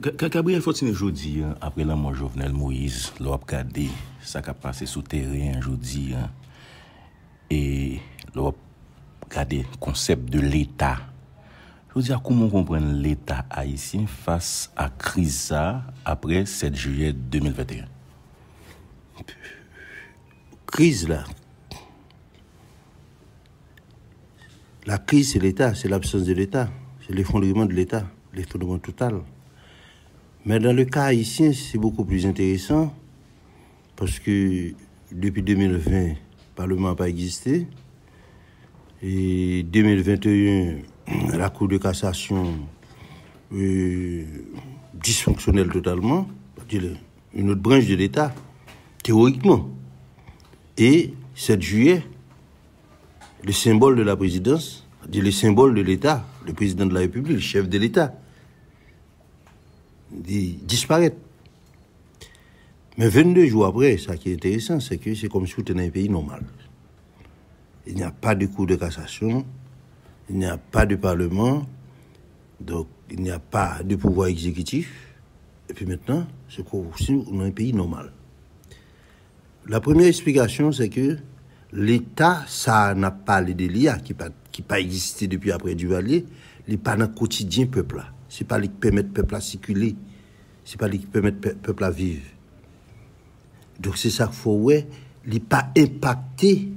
Gabriel Fautine, jodi, hein, après la l'amour Jovenel Moïse, lo ap kade, sa ka pase sou teren jodi, e hein, lo ap kade konsep de l'État. Jodi comment comprendre l'État haïtien face à la crise après 7 juillet 2021? Crise la. La crise c'est l'État, c'est l'absence de l'État, c'est l'effondrement de l'État, l'effondrement total. Mais dans le cas haïtien, c'est beaucoup plus intéressant parce que depuis 2020, le Parlement n'a pas existé. Et 2021, la Cour de cassation est euh, dysfonctionnelle totalement, une autre branche de l'État, théoriquement. Et 7 juillet, le symbole de la présidence, le symbole de l'État, le président de la République, le chef de l'État, disparaître. Mais 22 jours après, ça qui est intéressant, c'est que c'est comme si vous étiez dans un pays normal. Il n'y a pas de cours de cassation, il n'y a pas de parlement, donc il n'y a pas de pouvoir exécutif. Et puis maintenant, c'est comme si on dans un pays normal. La première explication, c'est que l'État, ça n'a pas les délires hein, qui n'ont pas existé depuis après Duvalier, les n'est pas dans le quotidien peuple hein. C'est pas les qui permet peuple à circuler. C'est pas lui qui peut mettre le peuple à vivre. Donc c'est ça qu'il faut, ouais, il pas impacté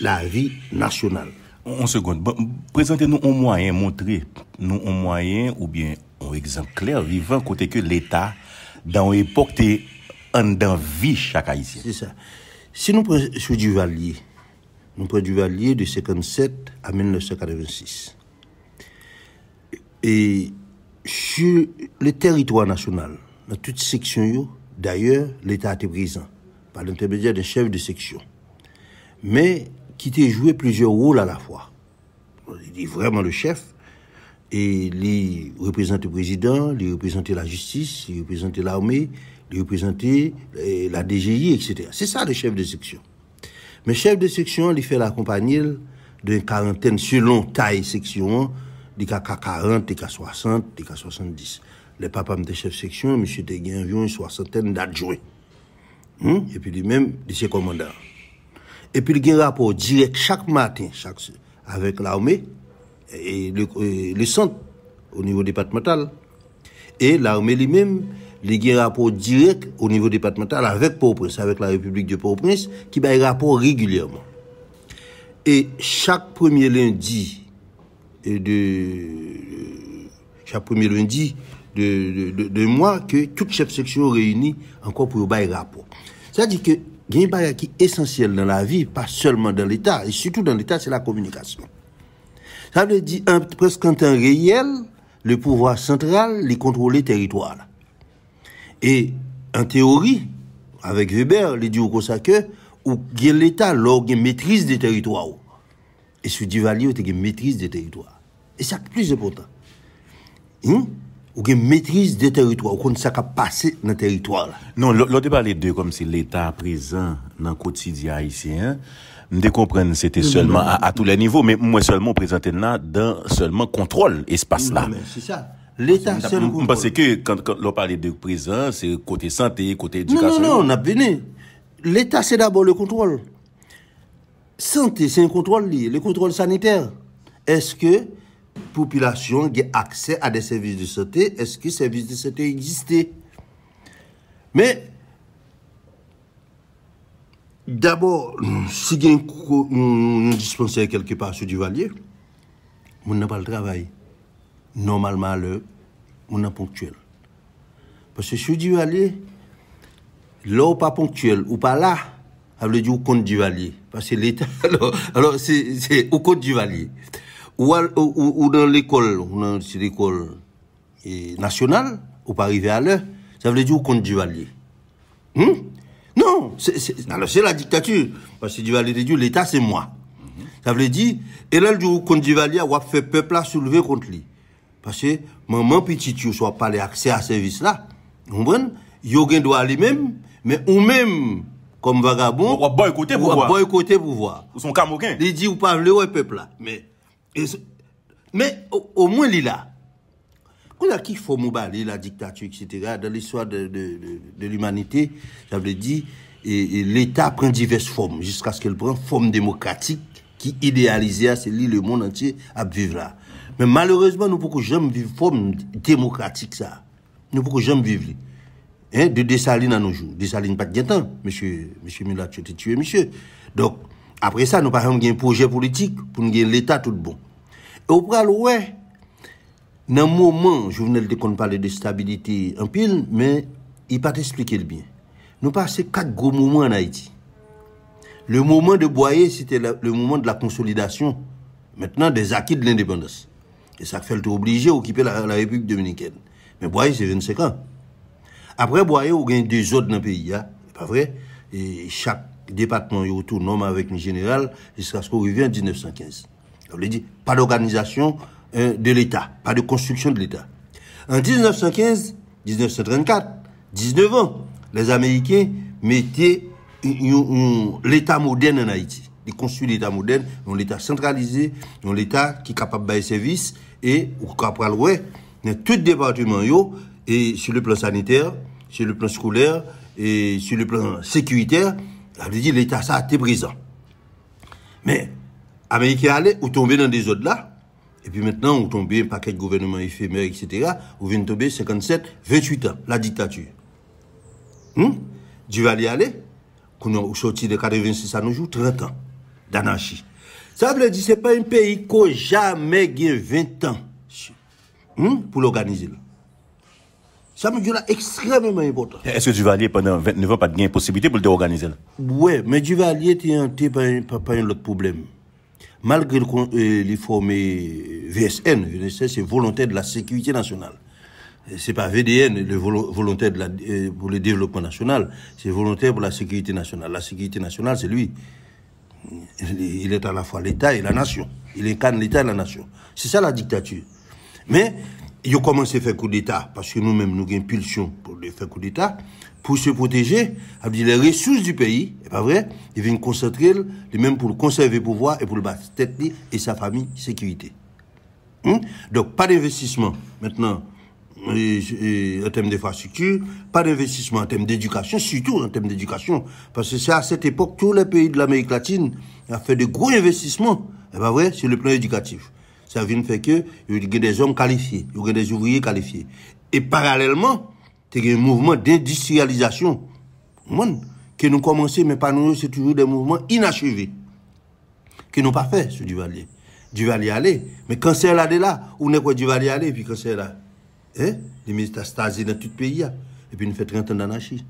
la vie nationale. En seconde, présentez-nous un moyen, montrez-nous un moyen ou bien un exemple clair, vivant, côté que l'État, dans l'époque est en dans vie chaque haïtien. C'est ça. Si nous prenons sur Duvalier, nous prenons Duvalier de 1957 à 1986. Et sur le territoire national, dans toute section, d'ailleurs, l'État était présent, par l'intermédiaire d'un chef de section, mais qui était joué plusieurs rôles à la fois. Il est vraiment le chef, et il représente le président, il représente la justice, il représente l'armée, il représente eh, la DGI, etc. C'est ça le chef de section. Mais chef de section, il fait compagnie d'une quarantaine, selon taille section, des cas 40, des cas 60, des cas 70. Le papa de chef section, monsieur était environ une soixantaine d'adjoints. Hmm? Et puis lui-même, il ses commandants Et puis il y a un rapport direct chaque matin chaque, avec l'armée et le, centre au niveau départemental. Et l'armée lui-même, il y a un rapport direct au niveau départemental avec Port-au-Prince, avec la République de Port-au-Prince, qui a un rapport régulièrement. Et chaque premier lundi de chaque premier lundi de, de, de mois que toute chef section réunit encore pour un rapport. ça à dire que il y a qui est essentiel dans la vie, pas seulement dans l'État, et surtout dans l'État, c'est la communication. Ça veut dire presque en temps réel, le pouvoir central les contrôler territoire. Et en théorie, avec Weber, il dit au que ou l'État, est maîtrise des territoires. Et sur Divalier, il maîtrise des territoires. Et ça, plus important. Hein? Ou une maîtrise des territoires, ou ça qui passé dans le territoire. Non, l'autre débat, les deux, comme si l'État présent dans le quotidien haïtien, je comprends, c'était seulement à, tous les niveaux, mais moi seulement présenté là, dans seulement contrôle, espace là. C'est ça. L'État seul Parce que quand, on parle de présent, c'est côté santé, côté éducation. Non, non, on a venu. L'État, c'est d'abord le contrôle. Santé, c'est un contrôle lié, le contrôle sanitaire. Est-ce que population qui a accès à des services de santé, est-ce que les services de santé existent Mais, d'abord, si nous y quelque part sur du valier, on n'a pas le travail. Normalement, le, on est ponctuel. Parce que sur valier, là ou pas ponctuel, ou pas là, ça veut dire au compte valier. Parce que l'État, alors, c'est au compte valier ou, dans l'école, dans l'école nationale, ou pas arriver à l'heure, ça veut dire compte Duvalier. valier. Hein? Non, alors c'est la dictature. Parce que Duvalier dit l'État c'est moi. Ça veut dire, et là, le contre Duvalier, on fait peuple à soulever contre lui. Parce que maman petit, tu soit pas accès à ce service-là. Vous comprenez? Il y a droit lui-même, mais ou même, comme vagabond, on va boycotter pouvoir. On va boycotter pouvoir. Ou son camoquin. Il dit, ou pas le peuple là. Mais mais au, moins, il est là. a qui faut la dictature, etc., dans l'histoire de, l'humanité, j'avais dit, et, l'État prend diverses formes, jusqu'à ce qu'elle prenne forme démocratique qui idéalise, c'est lui, le monde entier, à vivre là. Mais malheureusement, nous ne pouvons jamais vivre forme démocratique, ça. Nous ne pouvons jamais vivre. Hein, de Dessalines à nos jours. Dessalines, pas de temps, monsieur, monsieur Milat, tu tué, monsieur. Donc, après ça, nous parlons pas un projet politique pour nous l'État tout bon. Ou pral un moment je venais de stabilité en de mais pile mais il pas pas le bien. nous passons quatre gros moments en Haïti. Le moment de Boyer c'était le moment de la consolidation maintenant, des acquis de l'indépendance. Et ça fait le tout obligé occuper la, République Dominicaine. Mais Boyer c'est 25 ans. Après Boyer on gagne deux autres dans le pays, hein. pas vrai? Et chaque département est autour avec le général jusqu'à ce qu'on revienne en 1915 pas d'organisation euh, de l'État, pas de construction de l'État. En 1915, 1934, 19 ans, les Américains mettaient l'État moderne en Haïti. Ils construisent l'État moderne, l'État centralisé, l'État qui est capable de services et au capable de dans tout département et sur le plan sanitaire, sur le plan scolaire et sur le plan sécuritaire, l'État ça été présent. Mais Américains allaient ou tomber dans des autres là. Et puis maintenant, vous tombez un paquet de gouvernements éphémères, etc. Vous de tomber 57, 28 ans, la dictature. Hum? Du allé, aller. Qu'on sorti de 86 à nos jours, 30 ans d'anarchie. Ça veut dire que ce n'est pas un pays qui n'a jamais gagné 20 ans hum, pour l'organiser. Ça me dit là extrêmement important. Est-ce que Duvalier, pendant 29 ans, pas de possibilité pour le Oui, mais Duvalier était hanté par un autre problème malgré euh, les formes VSN, VSN c'est volontaire de la sécurité nationale. Euh, c'est pas VDN, le volontaire euh, pour le développement national, c'est volontaire pour la sécurité nationale. La sécurité nationale, c'est lui. Il est à la fois l'État et la nation. Il incarne l'État et la nation. C'est ça la dictature. Mais, il ont commencé à faire coup d'État, parce que nous-mêmes, nous avons une pulsion pour faire coup d'État pour se protéger, a les ressources du pays, et pas vrai, ils viennent concentrer les mêmes pour conserver le pouvoir et pour le battre tête et sa famille sécurité. Hein? Donc pas d'investissement maintenant euh, euh, en termes d'infrastructure, pas d'investissement en termes d'éducation, surtout en termes d'éducation, parce que c'est à cette époque tous les pays de l'Amérique latine ont fait de gros investissements, et pas vrai, sur le plan éducatif. Ça vient de faire que il y a des hommes qualifiés, il y des ouvriers qualifiés. Et parallèlement, Se gen mouvment den distrializasyon, mwen, ke nou komanse men panouye, se toujou den mouvment inacheve. Ke nou pa fè, sou di vali. Di vali ale, men kansè la de la, ou ne kwa di vali ale, pi kansè la, eh, di meni ta stazye nan tout peyi ya, epi nou fè 30 an nanachi.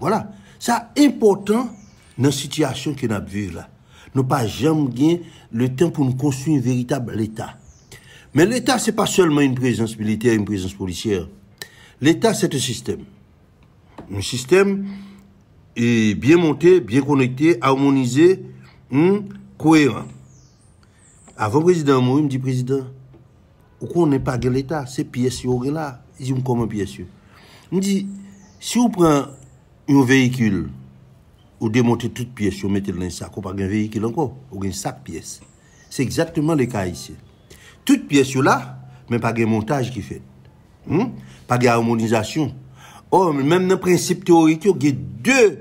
Voilà, sa important nan sityasyon ke nou ap vir la. Nou pa jam gen le ten pou nou konstou yon veritab l'Etat. Men l'Etat se pa seulement yon prezans militer, yon prezans policier, L'État, c'est un système. Un système est bien monté, bien connecté, harmonisé, hein, cohérent. Avant le président, il me dit, président, pourquoi on n'est pas l'État C'est pièce là. Il dit, comment pièce Il me dit, si on prend un véhicule, ou démonter toute pièce, on mettez dans un sac, ou pas un véhicule encore, ou un sac pièce. C'est exactement le cas ici. Toutes Toute sont là, mais pas un montage qui fait. Hein? pas d'harmonisation. Or, oh, même dans le principe théorique, il y a deux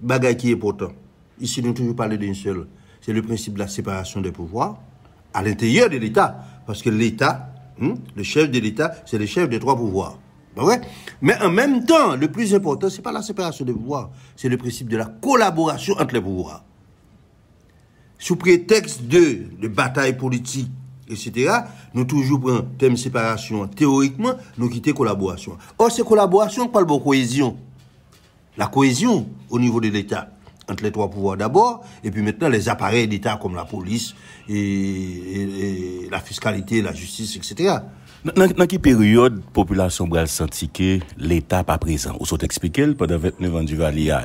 bagailles qui sont importantes. Ici, nous toujours parlé d'une seule. C'est le principe de la séparation des pouvoirs à l'intérieur de l'État. Parce que l'État, hein, le chef de l'État, c'est le chef des trois pouvoirs. Ben mais en même temps, le plus important, ce n'est pas la séparation des pouvoirs, c'est le principe de la collaboration entre les pouvoirs. Sous prétexte de, de bataille politique, nou toujou pren tem separasyon teorikman nou kite kolaborasyon or se kolaborasyon pal bon kouezyon la kouezyon ou nivou de l'Etat ente le 3 pouvoi d'abor et puis mettenan les aparel d'Etat kom la polis la fiskalite, la justice, etc nan ki peryode populasyon bral sentike l'Etat pa prezen ou sou te ekspike l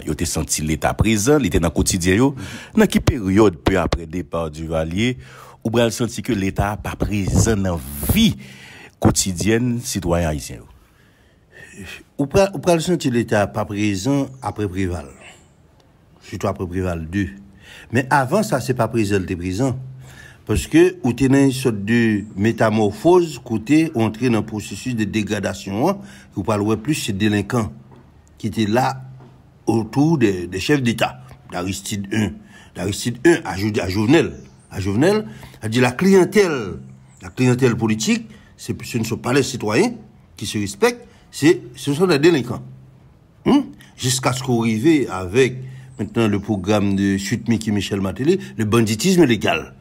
yote senti l'Etat prezen nan ki peryode pou apre depar du valye ou bien senti que l'État n'est pas présent dans la vie quotidienne citoyen haïtien. Ou bien senti que l'État n'est pas présent après Prival. Surtout après Prival 2. Mais avant ça, c'est pas présent, présent. Parce que, ou t'es une sorte de métamorphose, côté, entré dans un processus de dégradation, vous parlerez plus ces délinquants qui étaient là autour des, chefs d'État, d'Aristide 1. D'Aristide 1 à, à à Jovenel, a dit la clientèle, la clientèle politique, ce ne sont pas les citoyens qui se respectent, ce sont les délinquants. Hmm? Jusqu'à ce qu'on arrive avec maintenant le programme de Chute Mickey Michel Matéli, le banditisme légal.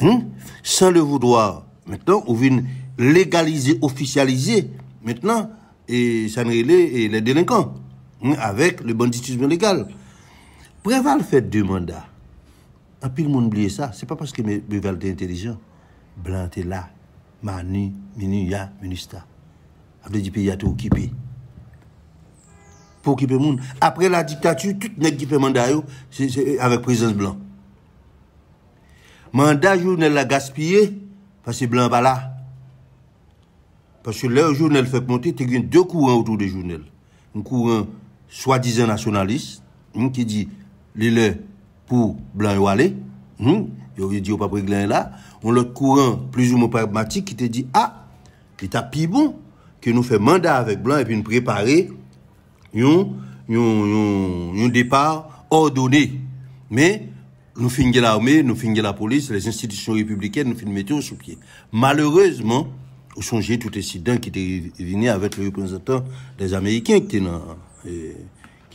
Hmm? Sans le vouloir, maintenant, on vient légaliser, officialiser, maintenant, et ça et les délinquants, hmm, avec le banditisme légal. Préval fait deux mandats. Anpil moun bliye sa. Se pa paske mè bè valde intelijan. Blan te la. Ma ni, mi ni ya, mi ni sta. Able di pe yato kipe. Po kipe moun. Apre la diktatü, tout nek kipe manda yo, se avek prezense blan. Manda jounel la gaspye, pase blan ba la. Pase lè jounel fèk monte, te gwen de kouan outou de jounel. Un kouan swadizen nasyonalist. Un ki di, lè lè, pour Blanc et Wallet. dit, pas là. On l'autre courant, plus ou moins pragmatique, qui te dit, ah, il t'a plus bon que nous fait mandat avec Blanc et puis nous préparer un départ ordonné. Mais nous finissons l'armée, nous finissons la police, les institutions républicaines, nous finissons au sous pied. Malheureusement, au songez tout incident qui est venu avec le représentant des Américains qui étaient dans euh,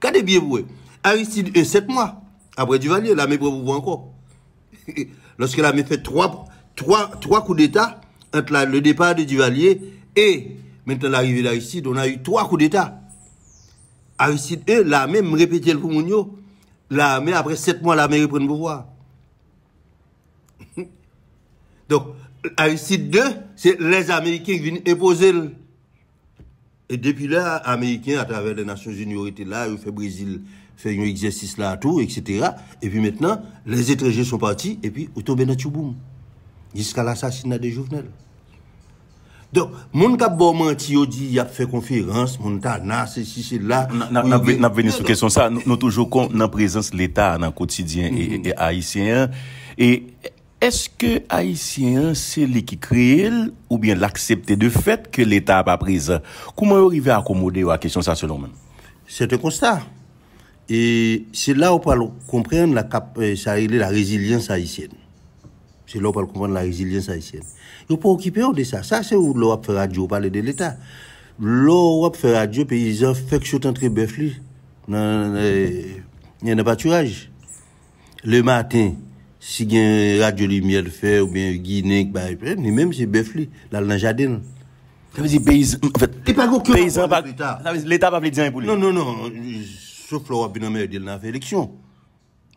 Gardez bien vous. Eh. Aristide, 7 mois. Après Duvalier, l'armée pour vous encore. Lorsque l'armée fait 3, coups d'État, entre le départ de Duvalier et maintenant l'arrivée d'Aristide, on a eu 3 coups d'État. Aristide, 1, l'armée, me répétait le Mounio, l'armée, après 7 mois, l'armée reprend le pouvoir. Donc, Aristide 2, c'est les Américains qui viennent imposer le... Et depuis là, Américains, à travers les Nations Unies, ont été là, ils ont fait Brésil, fait un exercice là, tout, etc. Et puis maintenant, les étrangers sont partis, et puis, ils tombés dans Tchouboum. Jusqu'à l'assassinat des Jovenel. Donc, mon cap bon menti, il dit, il a fait conférence, mon tana, c'est là. N'a venu sur question ça, nous toujours qu'on, en présence l'État, dans le quotidien, et haïtien, et, est-ce que haïtien c'est lui qui crée ou bien l'accepter de fait que l'état pas prise comment arrivez à accommoder la question ça selon même c'est un constat et c'est là où on peut comprendre la la résilience haïtienne c'est là où on peut comprendre la résilience haïtienne vous peut occuper de ça ça c'est où l'on va faire radio parler de l'état l'on va faire radio paysan fait que je de bœuf a dans le pâturage le matin si gen radyo li myel fè ou gen ginek, nou mèm se beflè, lal nan jaden. Kèmè zi peyizan, en fèt, peyizan pa kèmè, l'Etat pa vè diyan pou lè. Non, non, non, sou flora binomè, diyan nan fè eleksyon.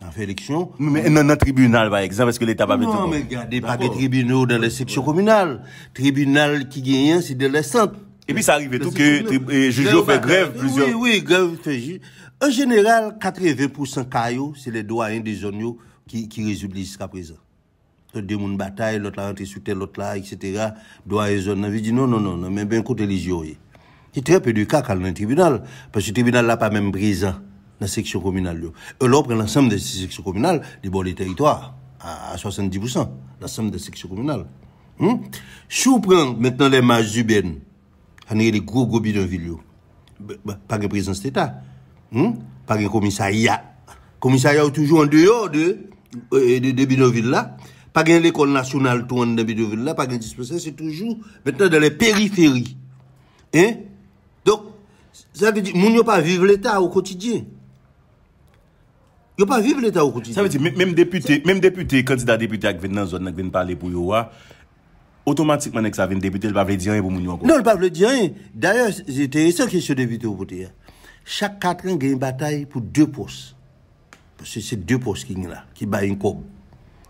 Nan fè eleksyon. Nan tribunal, par exemple, eske l'Etat pa vè diyan. Nan, men, gade, pa gè tribunal, dan lè seksyon komunal. Tribunal ki gen yon, se delè sènt. E pi sa rive tout, ki jujou fè grev, Oui, oui, grev fè jujou. En general, kakre 20% kayo, qui, qui résulte jusqu'à présent. Deux mouns bataille, l'autre là rentre sur tel, l'autre là, etc. Doit On a dit non, non, non, non, mais bien côté les jurés. Il y a très peu de cas dans le tribunal, parce que le tribunal n'a pas même présent dans la section communale. Et l'autre, l'ensemble des sections communales, les bon, des territoires, à 70%, l'ensemble des sections communales. Hmm? Si on prend maintenant les marges urbaines, on a des gros, gros bidonvilles. Bah, bah, pas de présence d'État. Hmm? Pas de commissariat. Commissariat est toujours en dehors de Debi euh, de villa Pa gen lèkon nasyonal tou an debi de villa Pa gen dispensè, se toujou Mètenè de lè periféri Donc, sa vè di Moun yo pa vive l'état ou kotidye Yo pa vive l'état ou kotidye Sa vè di, mèm deputè Kansida deputè ak ven nan zon Ak ven pale pou yo wa Otomatikman ek sa ven deputè, lè pa vè di an Non, lè pa vè di an D'ayò, se teye se deputè ou potè Chak katren gen batay pou dè pos S Parce que c'est deux postes qui sont là, qui baillent une cob.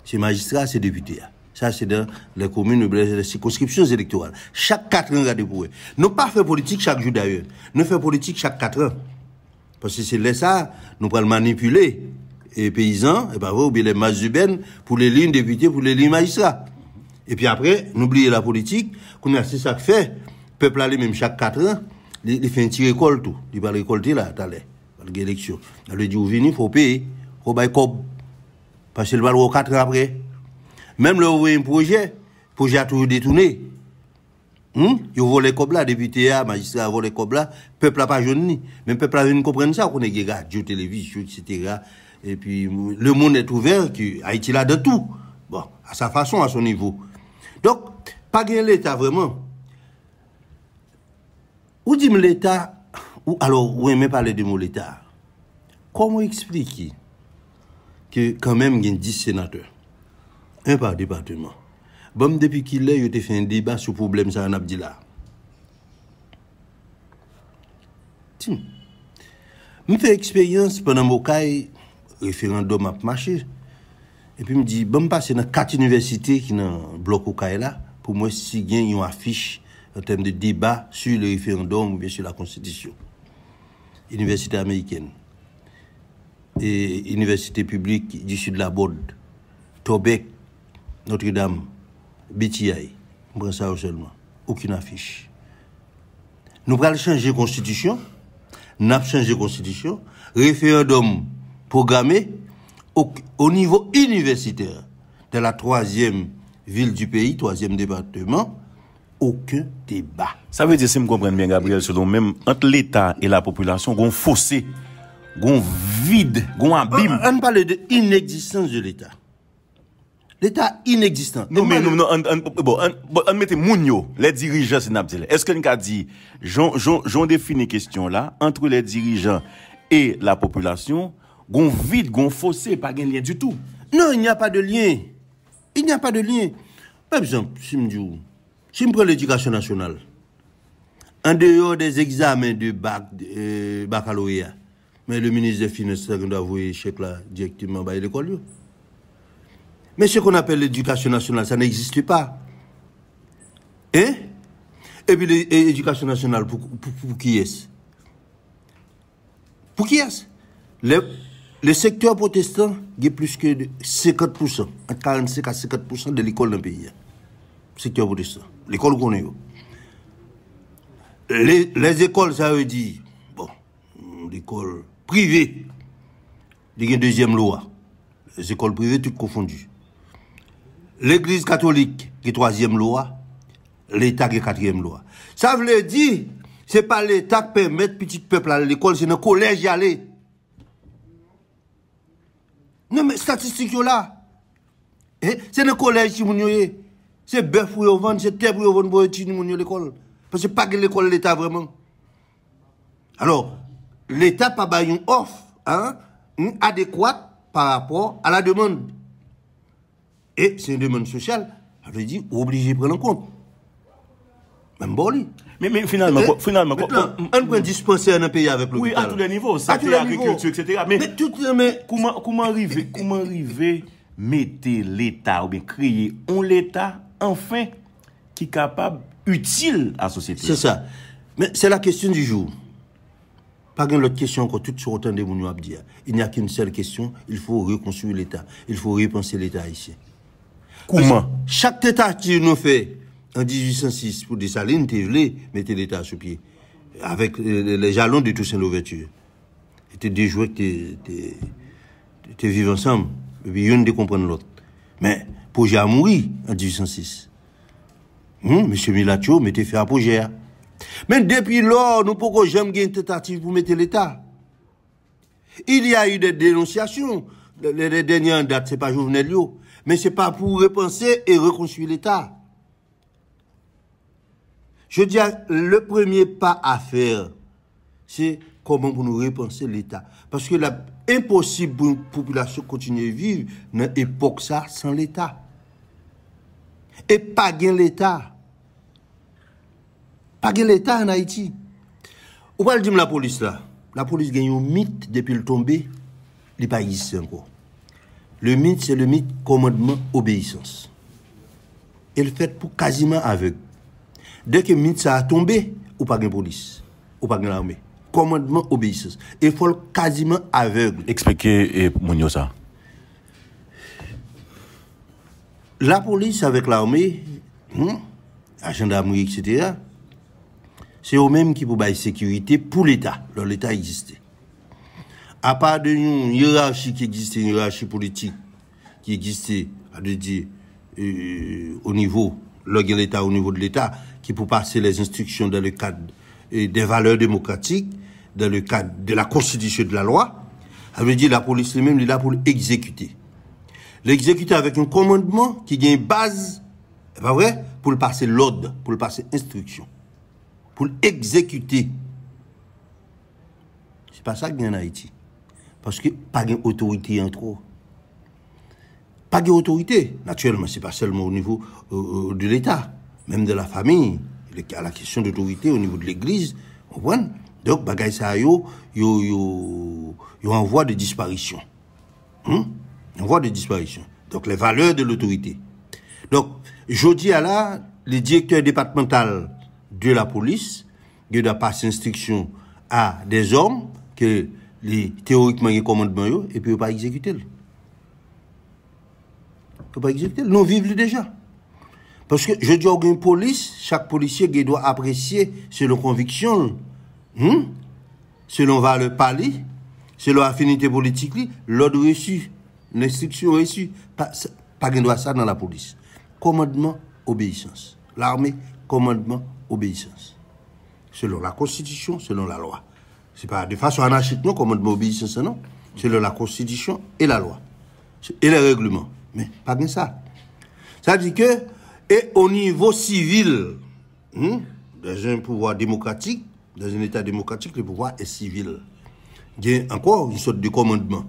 C'est magistrat, c'est député. Ça, c'est dans les communes, les circonscriptions électorales. Chaque quatre ans, a pour eux. Nous pas de politique chaque jour d'ailleurs. Nous de politique chaque quatre ans. Parce que c'est là ça, nous pouvons manipuler les paysans, et ben, ou bien les masses urbaines, pour les lignes députés, pour les lignes magistrats. Et puis après, n'oubliez la politique, c'est ça que fait. Le peuple aller même chaque quatre ans, il fait un petit récolte, il va récolter là, t'as l'air, l'élection. Il dit, vous venez, il faut payer pour bay parce qu'il va le 4 ans après même le un projet projet a toujours détourné hmm? Ils volent les cob là député a magistrat volent les cob là peuple n'a pas jeune même peuple a une comprendre ça qu'on est radio télévision etc et puis le monde est ouvert Haïti a de tout bon à sa façon à son niveau donc pas gagner l'état vraiment Où dit l'État, ou alors, ou aimez parler de mon l'État. Comment expliquer Kè kèmèm gen di sènatèr. Un pa depatèman. Bèm depi ki lè yote fè un debat sou problem sa an Abdila. Tin. Mè fè ekspèyans pè nan mou kèy referandòm ap mâche. E pè mè di, bèm pa se nan kat üniversité ki nan blok ou kèy la. Pou mwen si gen yon afish nan tem de debat sou le referandòm be sou la konstitisyon. Üniversité amèykenne. et université publique du sud de la Borde Tobek, Notre-Dame, BTI, seulement, aucune affiche. Nous allons changer la constitution, nous avons changé la constitution, référendum programmé au, niveau universitaire de la troisième ville du pays, troisième département, aucun débat. Ça veut dire, si vous comprenez bien, Gabriel, selon même, entre l'État et la population, qu'on fossé, Ah, ah, on parle de inexistence de l'Etat. L'Etat inexistent. Non, on mette moun yo, les dirigeants s'enabdèlè. Est-ce que l'on a dit, j'en défine question la, entre les dirigeants et la population, goun vide, goun fossé, pa gen liè du tout. Non, y'a pas de liè. Y'a pas de liè. Par exemple, si m'prè l'éducation nationale, an deyo des examens de euh, baccalauréat, Mais le ministre des Finances, c'est doit avouer, chèque là directement bah, à l'école. Mais ce qu'on appelle l'éducation nationale, ça n'existe pas. Hein? Et puis l'éducation nationale, pour, qui est-ce Pour qui est-ce le, le, secteur protestant a plus que 50%, 45 à 50% de l'école d'un pays. Le hein. secteur protestant. L'école qu'on est. Les, les écoles, ça veut dire, bon, l'école, privé... Il y a une deuxième loi. Les écoles privées, toutes confondues. L'Église catholique, qui est troisième loi. L'État, qui est quatrième loi. Ça veut dire, c'est pas l'État qui permet petit peuple à l'école, c'est le collège y aller. Non, mais statistique là. Eh, c'est le collège qui est. C'est bœuf pour vendre, c'est terre pour vendre pour étudier l'école. Parce que pas que l'école l'État vraiment. Alors, l'État pas bah une offre hein, adéquate par rapport à la demande. Et c'est une demande sociale, je dis, obligé de prendre en compte. Même bon, mais, mais finalement, eh, finalement on peut dispenser un pays avec le Oui, à tous les niveaux, c'est l'agriculture, etc. Mais, mais, tout, euh, mais comment, comment arriver, comment arriver, mettre l'État ou bien créer un État, enfin, qui est capable, utile à la société C'est ça. Mais c'est la question du jour. Pas une question encore, tout sur autant de dire. Il n'y a qu'une seule question, il faut reconstruire l'État. Il faut repenser l'État haïtien. Comment Chaque État qui nous fait en 1806 pour Dessalines, salines, mettre l'État sous pied. Avec euh, les jalons de Toussaint Louverture. C'était des jouets qui vivent ensemble. Et puis, une de comprendre l'autre. Mais, Pogé a mouru en 1806. Hum, monsieur Milatio mettait fait à Pogé. Mais depuis lors, nous ne pouvons jamais avoir une tentative pour mettre l'État. Il y a eu des dénonciations. Les, dernières dates, ce n'est pas Jovenel Mais ce n'est pas pour repenser et reconstruire l'État. Je dis, le premier pas à faire, c'est comment vous nous repenser l'État. Parce que c'est impossible pour une population continuer à vivre dans époque sans l'État. Et pas gagner l'État. Pas que l'État en Haïti. Ou pas le dire la police là. La police gagne un mythe depuis le tombé, les pays encore. Le mythe, c'est le mythe commandement obéissance. Elle fait pour quasiment aveugle. Dès que le mythe ça a tombé, ou pas de police, ou pas de l'armée. Commandement obéissance. Il faut quasiment aveugle. Expliquez eh, Mounio ça. La police avec l'armée, hmm, la gendarmerie, etc., c'est eux-mêmes qui pour la sécurité pour l'État, leur l'État existait. À part de une hiérarchie qui existait, une hiérarchie politique qui existait, à de dire, euh, au niveau, l'État au niveau de l'État, qui pour passer les instructions dans le cadre euh, des valeurs démocratiques, dans le cadre de la constitution de la loi, à dire la police elle-même est là pour l'exécuter. L'exécuter avec un commandement qui a une base, pas vrai, pour le passer l'ordre, pour le passer instruction pour l'exécuter. C'est pas ça qu'il y a en Haïti. Parce que pas d'autorité en trop. Pas d'autorité. Naturellement, c'est pas seulement au niveau euh, euh, de l'État, même de la famille. a la question d'autorité au niveau de l'Église, Donc, il y a yo, en voie de disparition. Hein? En voie de disparition. Donc, les valeurs de l'autorité. Donc, je dis à là, les directeurs départementaux de la police, qui doit passer instruction à des hommes que les, théoriquement les commandent et puis pas exécuter. Ils pas exécuter. Nous vivons déjà. Parce que je dis à une police, chaque policier doit apprécier selon conviction, selon hein? selon valeur parler, selon affinité politique, l'ordre reçu, l'instruction reçue. Pas, pas doit ça dans la police. Commandement, obéissance. L'armée, commandement, obéissance. Selon la Constitution, selon la loi. Ce n'est pas de façon anarchique, non, commandement obéissance, non. Selon la Constitution et la loi. Et les règlements. Mais pas bien ça. Ça dit que, et au niveau civil, hmm, dans un pouvoir démocratique, dans un État démocratique, le pouvoir est civil. Il y a encore une sorte de commandement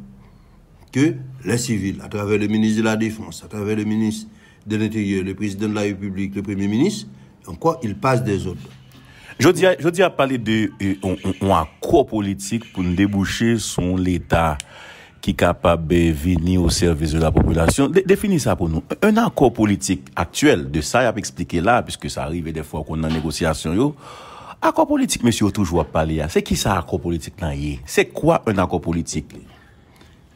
que les civils, à travers le ministre de la Défense, à travers le ministre de l'Intérieur, le président de la République, le Premier ministre, en quoi il passe des autres. Je dis à parler de accord politique pour déboucher sur l'État qui est capable de venir au service de la population. définis ça pour nous. Un accord politique actuel, de ça, il y a expliqué là, puisque ça arrive des fois qu'on a en négociation. Yo. Accord politique, monsieur, toujours à parler. Hein. C'est qui ça, accord politique C'est quoi un accord politique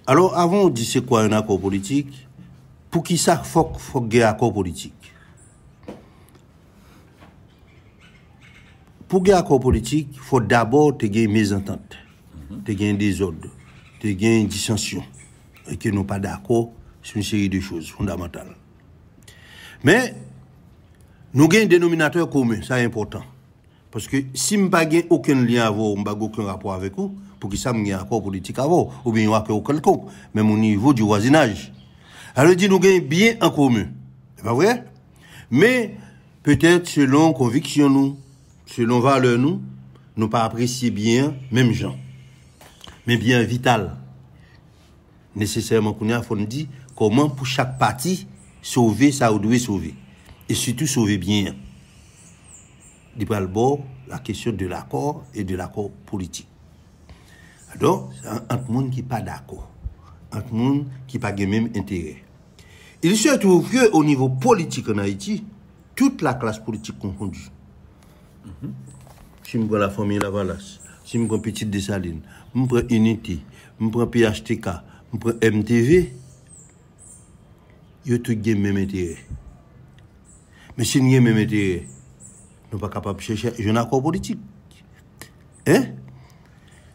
Alors, avant, on dit c'est quoi un accord politique Pour qui ça, il faut, faut un accord politique pour gagner un accord politique, il faut d'abord te des mésententes, une mésentente, mhm. des dissensions, une dissension, et qu'ils n'ont pas d'accord sur une série de choses fondamentales. Mais, nous avons un dénominateur commun, ça est important. Parce que si nous n'avons aucun lien avec vous, aucun rapport avec vous, pour que ça me un accord politique avec vous, ou bien un aucun compte, même au niveau du voisinage. Alors, dit, nous avons bien en commun. C'est pas vrai? Mais, peut-être selon conviction nous, selon valeur nous, nous pas apprécier bien, même gens. Mais bien vital. Nécessairement, qu'on faut comment pour chaque partie sauver ça ou doit sauver. Et surtout sauver bien. Il bord la question de l'accord et de l'accord politique. Donc, entre monde qui pas d'accord, entre monde qui pas même intérêt. Il se trouve qu'au au niveau politique en Haïti, toute la classe politique confondue, si mwen kon la formi la valas si mwen kon petit desaline mwen kon unity mwen kon phtk mwen kon mtv yo tout gen men metere men sin gen men metere nou pa kapap chèche jè nan kon politik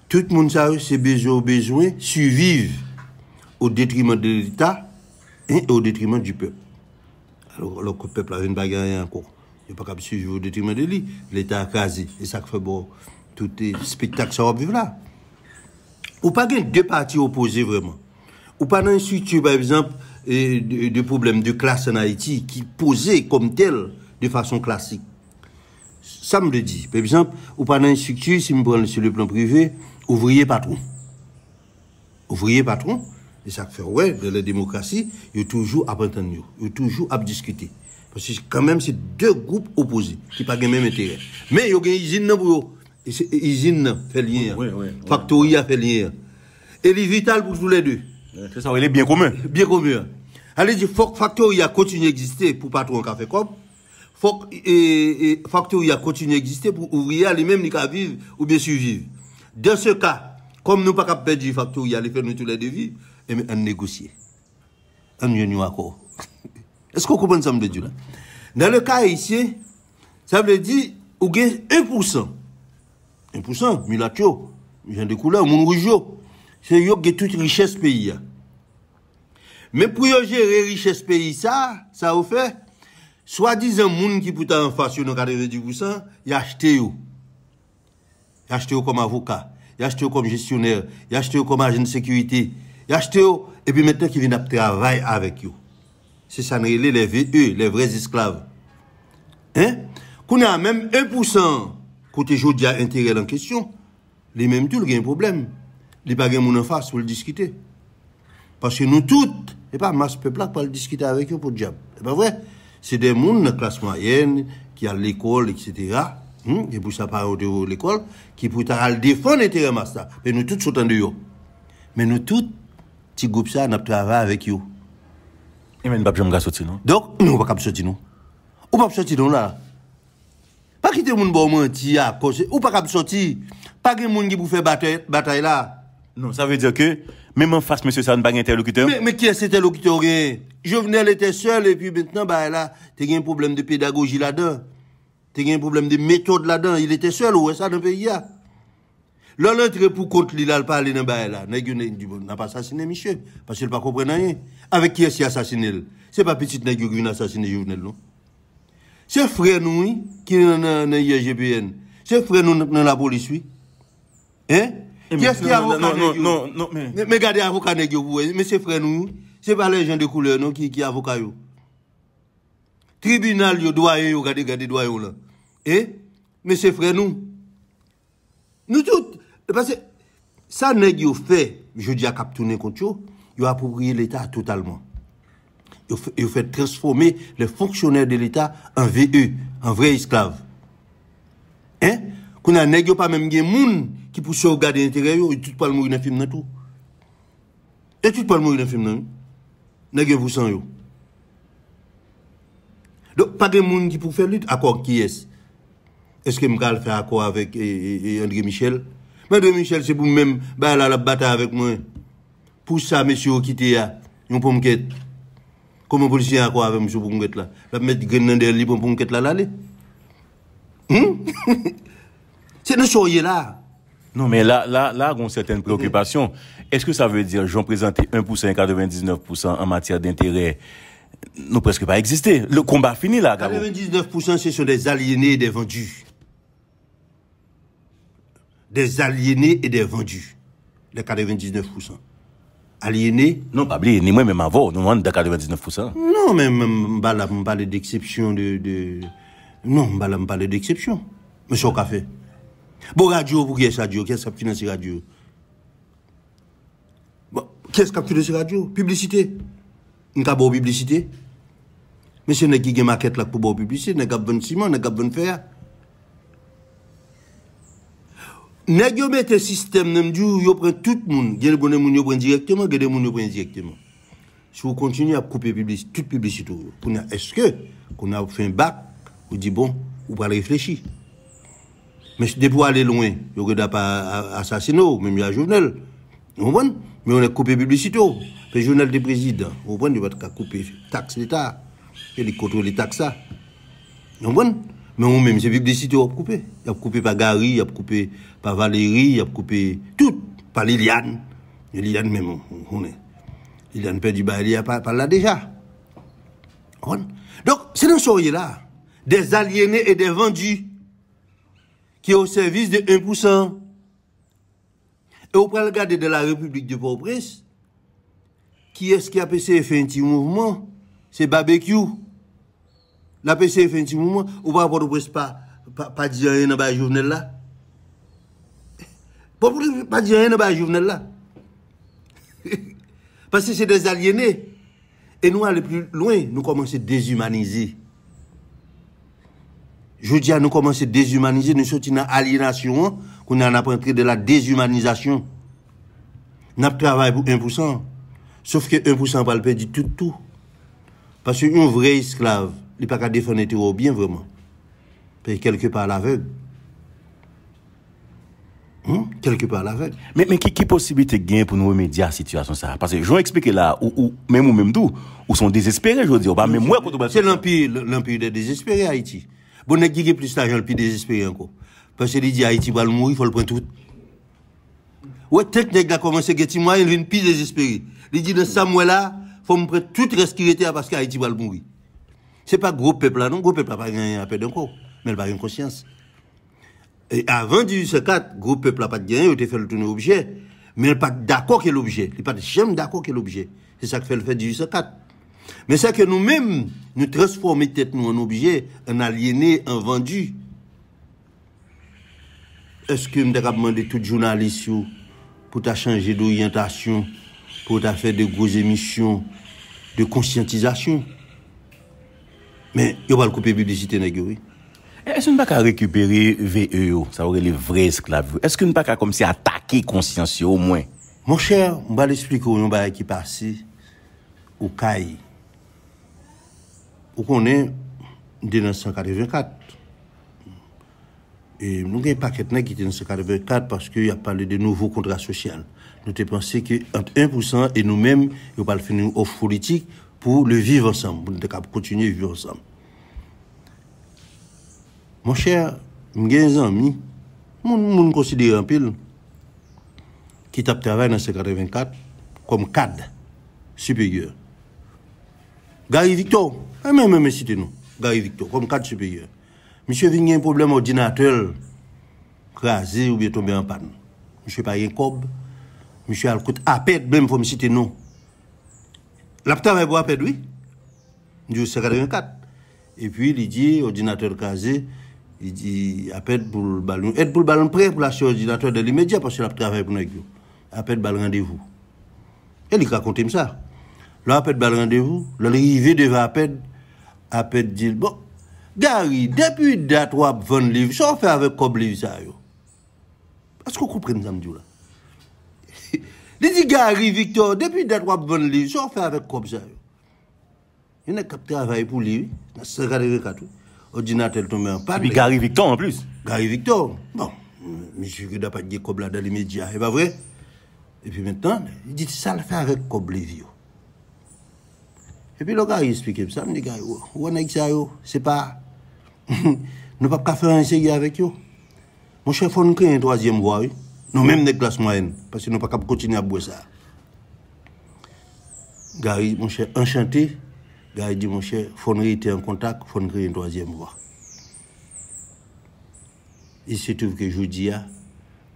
tout moun sa ou se bezo bezo sou viv ou detrimant de l'état ou detrimant du pep lòk pep la ven bagayan an kon a pas qu'à suivre au détriment de lui. L'État a casé. Et ça fait bon, tout est spectacle, ça va vivre là. Ou pas qu'il deux parties opposées, vraiment. Ou pas dans une structure, par exemple, de, de problèmes de classe en Haïti qui posait comme tel de façon classique. Ça me le dit. Par exemple, ou pas dans une structure, si je prend prends sur le plan privé, ouvrier patron. Ouvrier patron, et ça fait, ouais, de la démocratie, il y a toujours à entendre, il toujours à discuter. Parce que quand même, c'est deux groupes opposés qui n'ont pas le même intérêt. Mais il y a une usine pour eux. Usine fait lien. Oui, oui, oui, Factory a fait lien. Et il est vital pour tous les deux. C'est ça, il est bien commun. Bien commun. Allez dit faut que Factory a continue à exister pour patron café comme. Faut que Factory a continue à exister pour les mêmes même qui vivre ou bien survivre. Dans ce cas, comme nous pas perdre du Factory, il faire nous tous les deux vivre, et eh on négocie. On y a est-ce qu'on comprend ça, me dit là Dans le cas ici, ça veut dire, ou gain 1%. 1%, mulatio, gens de couleur, mon rouge, c'est eux qui toute richesse pays. Mais pour gérer richesse pays, ça, ça vous fait, soi-disant, monde qui peut en face, dans 90%, y acheté il a acheté vous comme avocat, y acheté comme gestionnaire, acheté comme agent de sécurité, acheté et puis maintenant, qui vient travailler avec vous. Se sanre li le vre esklave. Hein? Kounen an menm 1% kote jo diya entere lan kestyon, li menm tou li gen problem. Li pa gen moun an fars pou li diskite. Paske nou tout, e pa mas peblak pou li diskite avek yo pou diya. E pa vre, se den moun nan klas mwayen ki al lekol, et cetera, ki pou sa paro diyo lekol, ki pou ta al defon etere mas ta. E nou tout sotan diyo. Men nou tout, ti goup sa, nap te ava avek yo. E men bab jan mga soti nou? Dok, nou wap ap soti nou? Wap ap soti nou la? Pa ki te moun bo mwen ti ya? Wap ap soti? Pa ki moun ki pou fe batay la? Non, sa ve diyo ke, men mwen fars mese san bag interlokutor? Men kye s'interlokutor gen? Je vene, el ete sol, e pi mentenan ba ela, te gen problem de pedagogi la den. Te gen problem de metode la den. El ete sol ou, e sa nan pe ya? Là, l'entrée pour contre lui, il n'a pas dans n'a pas assassiné Michel. Parce qu'il ne pas comprendre rien. Avec qui est-ce qu'il a assassiné Ce n'est pas petit nègre qui a assassiné journel non C'est frère nous qui est dans l'IGPN. C'est frère nous dans la police. Hein eh, Qu'est-ce qu'il a Non, non, non. Mais regardez, avocat nègre, vous hein. Mais c'est frère nous. Ce n'est pas les gens de couleur non, qui sont avocats. Tribunal, il y a droit, il y là. Hein Mais c'est frère nous. Nous tous. E sa neg yo fe, yo apopriye l'Etat totalman. Yo fe transforme le fonksyoner de l'Etat en VE, en vre esklave. Eh? Kou na neg yo pa menm gen moun ki pou se ou gade l'intere yo, yo tout pal mou yon enfim nan tou. Yo tout pal mou yon enfim nan yo. Neg yo vousan yo. Do, pa gen moun ki pou fe l'it, akor ki yes. Eske mkal fe akor avek Andre Michel. Madame Michel, c'est pour même bah la bataille avec moi. Pour ça, monsieur, quittez là. Nous pouvons quitter. Comment policier a quoi avec monsieur pour là? La mettre grain dans des pour me là, là là. C'est nous soyez là. Non, mais là, là, là, on a certaines préoccupations. Est-ce que ça veut dire, j'ai présenté 1% et 99% en matière d'intérêt? Nous presque pas existé. Le combat fini là, 99%, ce sont des aliénés et des vendus des aliénés et des vendus. Les 99%. Aliénés. Non, pas oublié, ni moi-même avant, nous vendons des 99%. Non, mais je parle d'exception de, de. Non, je parle d'exception. Monsieur Café. Bon, radio, pour qui est radio quest est-ce qui finance radio bon, Qui est-ce qui finance radio Publicité. Nous de publicité. monsieur c'est qui a marqué là pour publicité, nous avons 26 mois, nous pas 20 faire. Nèg yo mette système nan mdjou yo prend tout monde gel bonne moun yo prend directement, gel moun yo prend directement. Si vous continuez à couper publicité, toute publicité, est-ce que qu'on a fait un bac, vous dit bon, vous pas réfléchir. Mais c'est pour aller loin, vous ne pas assassiner, même y a journal. Vous comprenez Mais on a coupé publicité. Le journal du président, vous comprenez, il va couper taxe l'État. et les contrôle les taxes. Vous comprenez mais vous même c'est publicité on a coupé. Il a coupé par Gary, il a coupé par Valérie, il a coupé tout, par Liliane. Liliane même, on est. Liliane perdu il bah, a par là déjà. Donc, c'est dans ce là des aliénés et des vendus qui est au service de 1%. Et au peut regarder de la République de Port-au-Prince, qui est-ce qui a passé fait un petit mouvement C'est barbecue. La PC fait un petit moment, ou pas pour le pas, pas, dire rien à la journée là. Pas pour pas dire rien à la journée là. Parce que c'est des aliénés. Et nous aller plus loin, nous commençons à déshumaniser. Je dis à nous commençons à déshumaniser, nous sommes dans l'aliénation, qu'on a entré de la déshumanisation. Nous travaillons pour 1%. Sauf que 1% va le perdre tout, tout. Parce un vrai esclave, il pas qu'à défendre au bien vraiment. Mais quelque part à l'aveugle. Hmm? Quelque part à l'aveugle. Mais, mais qui, qui possibilité gain pour nous remédier à la situation ça Parce que je vais expliquer là, ou, ou même ou même d'où, ou sont désespérés, je veux dire. même moi, c'est l'empire, des désespérés, Haïti. Bon, ne qui plus d'argent, le plus désespéré encore. Parce que qu'il dit Haïti va le mourir, il faut le prendre tout. Ouais, gens qui ont commencé à gâter moi, il vient plus désespéré. Il dit de Samuel là, faut me prendre tout ce qui était parce qu'Haïti va le mourir. Ce n'est pas groupe peuple là, non, groupe peuple n'a pas gagné à peu encore, mais il n'a pas une conscience. Et avant 1804, groupe peuple n'a pas gagné, il a fait le tourner objet, mais il n'est pas d'accord avec l'objet, il n'est pas jamais d'accord avec l'objet. C'est ça qui fait le fait 1804. Mais c'est que nous-mêmes, nous transformons tête nous en objet, en aliéné, en vendu. Est-ce que je demander les journaliste pour changer d'orientation, pour faire de grosses émissions de conscientisation? Men, yo bal kopebilejiten eh, e gyo e. E se nou baka rekupere VEO, sa ori le vre esklavyo, eske nou baka komse atake konsyansyo ou mwen? Mon chè, mbal espliko yon bal ekipasi ou kaye, ou konen 1984. E nou gen paketnen ki 1984, paske yon ap pale de nouvo kontra sosyal. Nou te panse ki ant 1% e nou men yo bal finou of politik, pour le vivre ensemble, pour continuer à vivre ensemble. Mon cher, j'ai des amis, mon considère en pile, qui tape travaillé dans 84 comme cadre supérieur. Gary Victor, même, eh, même cité nous, Gary Victor, comme cadre supérieur. Monsieur vient un problème ordinateur, crasé ou bien tombé en panne. Monsieur pas un cob, monsieur a un même pour me citer nous a bois pédoui, du 84. Et puis, il dit, ordinateur casé, il dit, appelle pour le ballon. Aide pour le ballon prêt pour l'acheter ordinateur de l'immédiat parce qu'il a travaillé pour nous. Appelle le rendez-vous. Et il raconte ça. Là, appelle le rendez-vous, l'arrivée devant appel, appel dit, bon, Gary, depuis date, tu as livre. ça on fait avec comme livre ça. Est-ce que vous comprenez ça, là? Li di Gary Victor, depi det wap bon li, sou fè avèk kob sa yo. Yonè kap travè pou li, na sè radè vè katou. O di natèl tou mè an padle. Sipi Gary Victor an plus. Gary Victor, bon. Mi chifu da pat gè kob la dalimè diya, e ba vwè. E pi mentan, di sal fè avèk kob li vyo. E pi lo Gary spike msè, mdi Gary, ou anèk sa yo. Se pa, nou pap ka fè anseye avèk yo. Mwen chè fon kè yon toazyèm woye. Nous même les classes moyennes, parce que nous ne pouvons pas continuer à boire ça. Gary, mon cher, enchanté. Gary dit, mon cher, il faut était en contact, il faut créer une troisième voie. Il se trouve que je dis,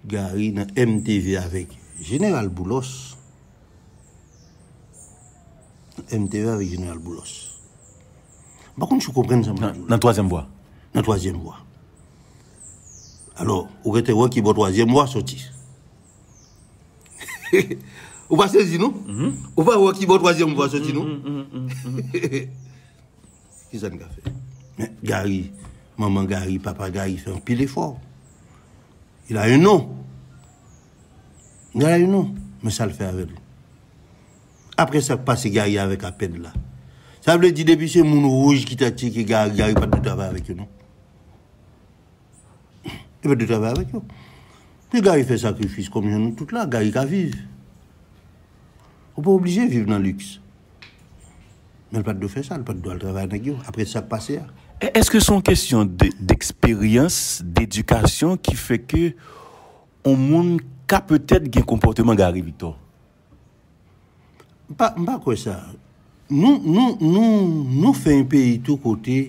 Gary, dans MTV avec Général Boulos. MTV avec Général Boulos. Par contre, je comprends ça. Dans la troisième voie. Dans la troisième voie. Alors, vous êtes qui votre troisième mois sorti. Vous pas saisi nous mm-hmm. Vous pas voir qui votre troisième mois sorti nous Qui ça ne a fait Mais Gary, maman Gary, papa Gary fait un pile fort. Il a un nom. Il a un nom, mais ça le fait avec lui. Après ça, passe Gary avec à peine là. Ça veut dire depuis ce monde rouge qui t'a dit que Gary, n'a pas de travail avec nous. non E pa te travè avèk yo. Pi gari fè sakrifis kom jen nou tout la, gari ka vive. Ou pou oblije vive nan lüks. Mè l pat do fè sa, l pat do al travè anèk yo, apre sa k pasè a. E eske son kèsyon d'eksperyans, d'edukasyon ki fè ke ou moun ka pètèd gen komportèman gari viton? Mpa kwe sa. Nou fè yon peyi tou kote,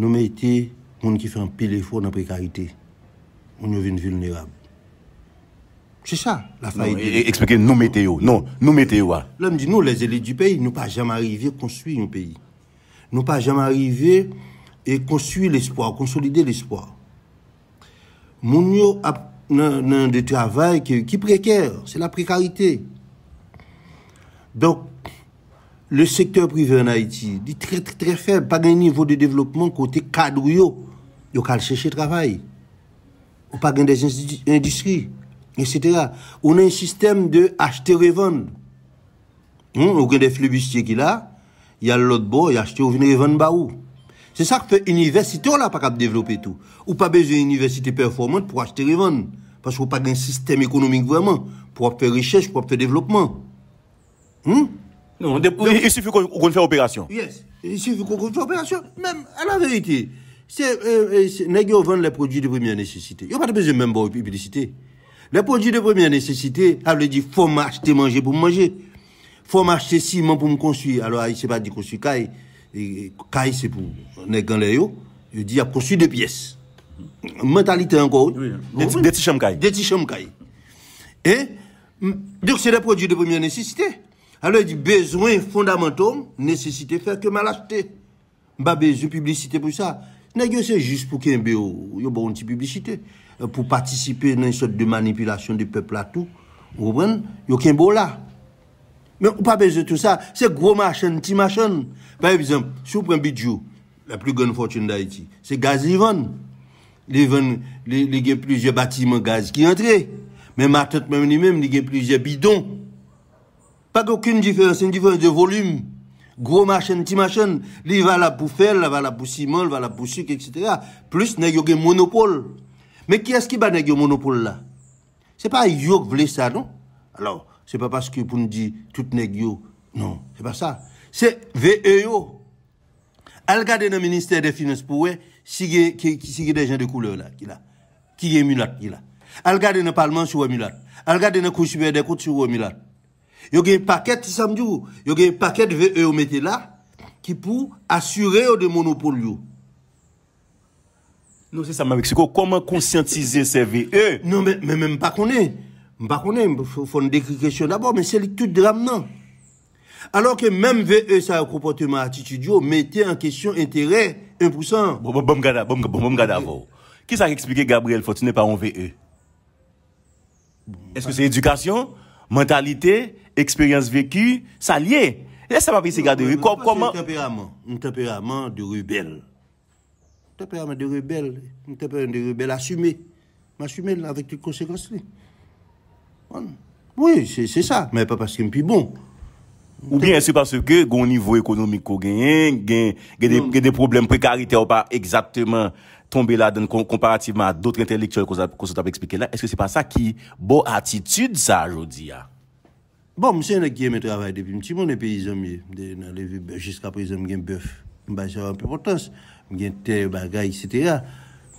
nou mè ite moun ki fè an pil e fò nan prekaritey. on devient vulnérable. C'est ça, la faillite. E- e- expliquez, nous météo. Non, nous météo. Hein. L'homme dit, nous, les élites du pays, nous pas jamais arrivé à construire un pays. Nous pas jamais arrivé à construire l'espoir, consolider l'espoir. Nous avons un travail qui, est précaire, c'est la précarité. Donc, le secteur privé en Haïti, dit très, très, faible, pas de niveau de développement côté cadre, yo, y le chercher travail pas pas des industries, etc. On a un système de acheter-revendre. On ou hmm, des flibustiers qui là, il y a l'autre bord, il acheter ou venir revendre C'est ça que fait l'université, on n'a pas capable développer tout. Ou pas besoin d'université performante pour acheter vendre. Parce qu'on n'a pas un système économique vraiment pour faire recherche, pour faire développement. Hmm? Non, il suffit qu'on fasse opération. Yes, il suffit qu'on fasse opération. Même à la vérité c'est euh, euh, nagio vend les produits de première nécessité. Il n'y a pas de besoin même de publicité. Les produits de première nécessité, elle dit, il faut m'acheter manger pour manger. Faut m'acheter ciment pour me construire. Alors, il ne pas dit construire caille. Caille, c'est pour les gens Il dit, il a construit des pièces. Mentalité encore. Des petits caille. Des petits Et, donc c'est les produits de première nécessité. Alors, il dit, besoin fondamental, nécessité faire que mal acheter. Pas besoin de publicité pour ça. Nè gyo se jist pou kèmbe yo, yo bou niti publicite, euh, pou patisipe nan yon sot de manipilasyon de pepl atou, yo kèmbe ou la. Men ou pa beze tout sa, se gwo machan, ti machan. Par exemple, sou pren bidjou, la plu gwen fòtchèn da iti, se gaz li ven. Li ven, li gen pluje batiman gaz ki entre, men matot men li men, li gen pluje bidon. Par gwen kwen di fèrense, di fèrense de volyme. gros machin, petit machin, li valable la fer, la pour ciment, va la sucre, etc. Plus, nèg yo gen monopole. Mais qui est-ce qui va nèg monopole là? Ce n'est pas yo qui veut ça, non? Alors, ce n'est pas parce que pour nous dire tout nèg yo. Non, n'est pas ça. C'est VEO. Elle garde dans le ministère des Finances pour elle, si y a des gens de couleur là, qui là, qui est mulat, qui là. Elle garde dans le Parlement sur mulat. Elle garde dans la Cour des comptes sur mulat. Yo gen paket samdi ou, yo gen paket VE ou mette la, ki pou asyre ou de monopolio. Non se sa mameksiko, koman konsyantize se VE? Non, men men mpa kone, mpa kone, foun dekri kresyon d'abord, men se li tout drame nan. Alors ke men VE sa akropotema atitude ou, mette en kesyon entere, 1%. Bon, bon, bon, bon, bon, bon, bon, bon, bon, bon. Ki sa ki eksplike Gabriel Fortunet pa an VE? Eske se edukasyon, mentalite, expérience vécue, ça lié. Et ça va pas garder. Comment? Un tempérament, un tempérament de rebelle. Un tempérament de rebelle, un tempérament de rebelle assumé. M'assumer avec les conséquences. Oui, c'est ça, mais pas parce qu'il est bon. Ou bien c'est parce que au niveau économique qu'on y a des problèmes précarité ou pas exactement tomber là dans comparativement à d'autres intellectuels qu'on s'est expliqué là. Est-ce que c'est pas ça qui bonne attitude ça aujourd'hui? Bon, mse yon ek travay depi, mti de nan leve bèf, jiska bœuf bèf, mba potans, gen bagay, etc.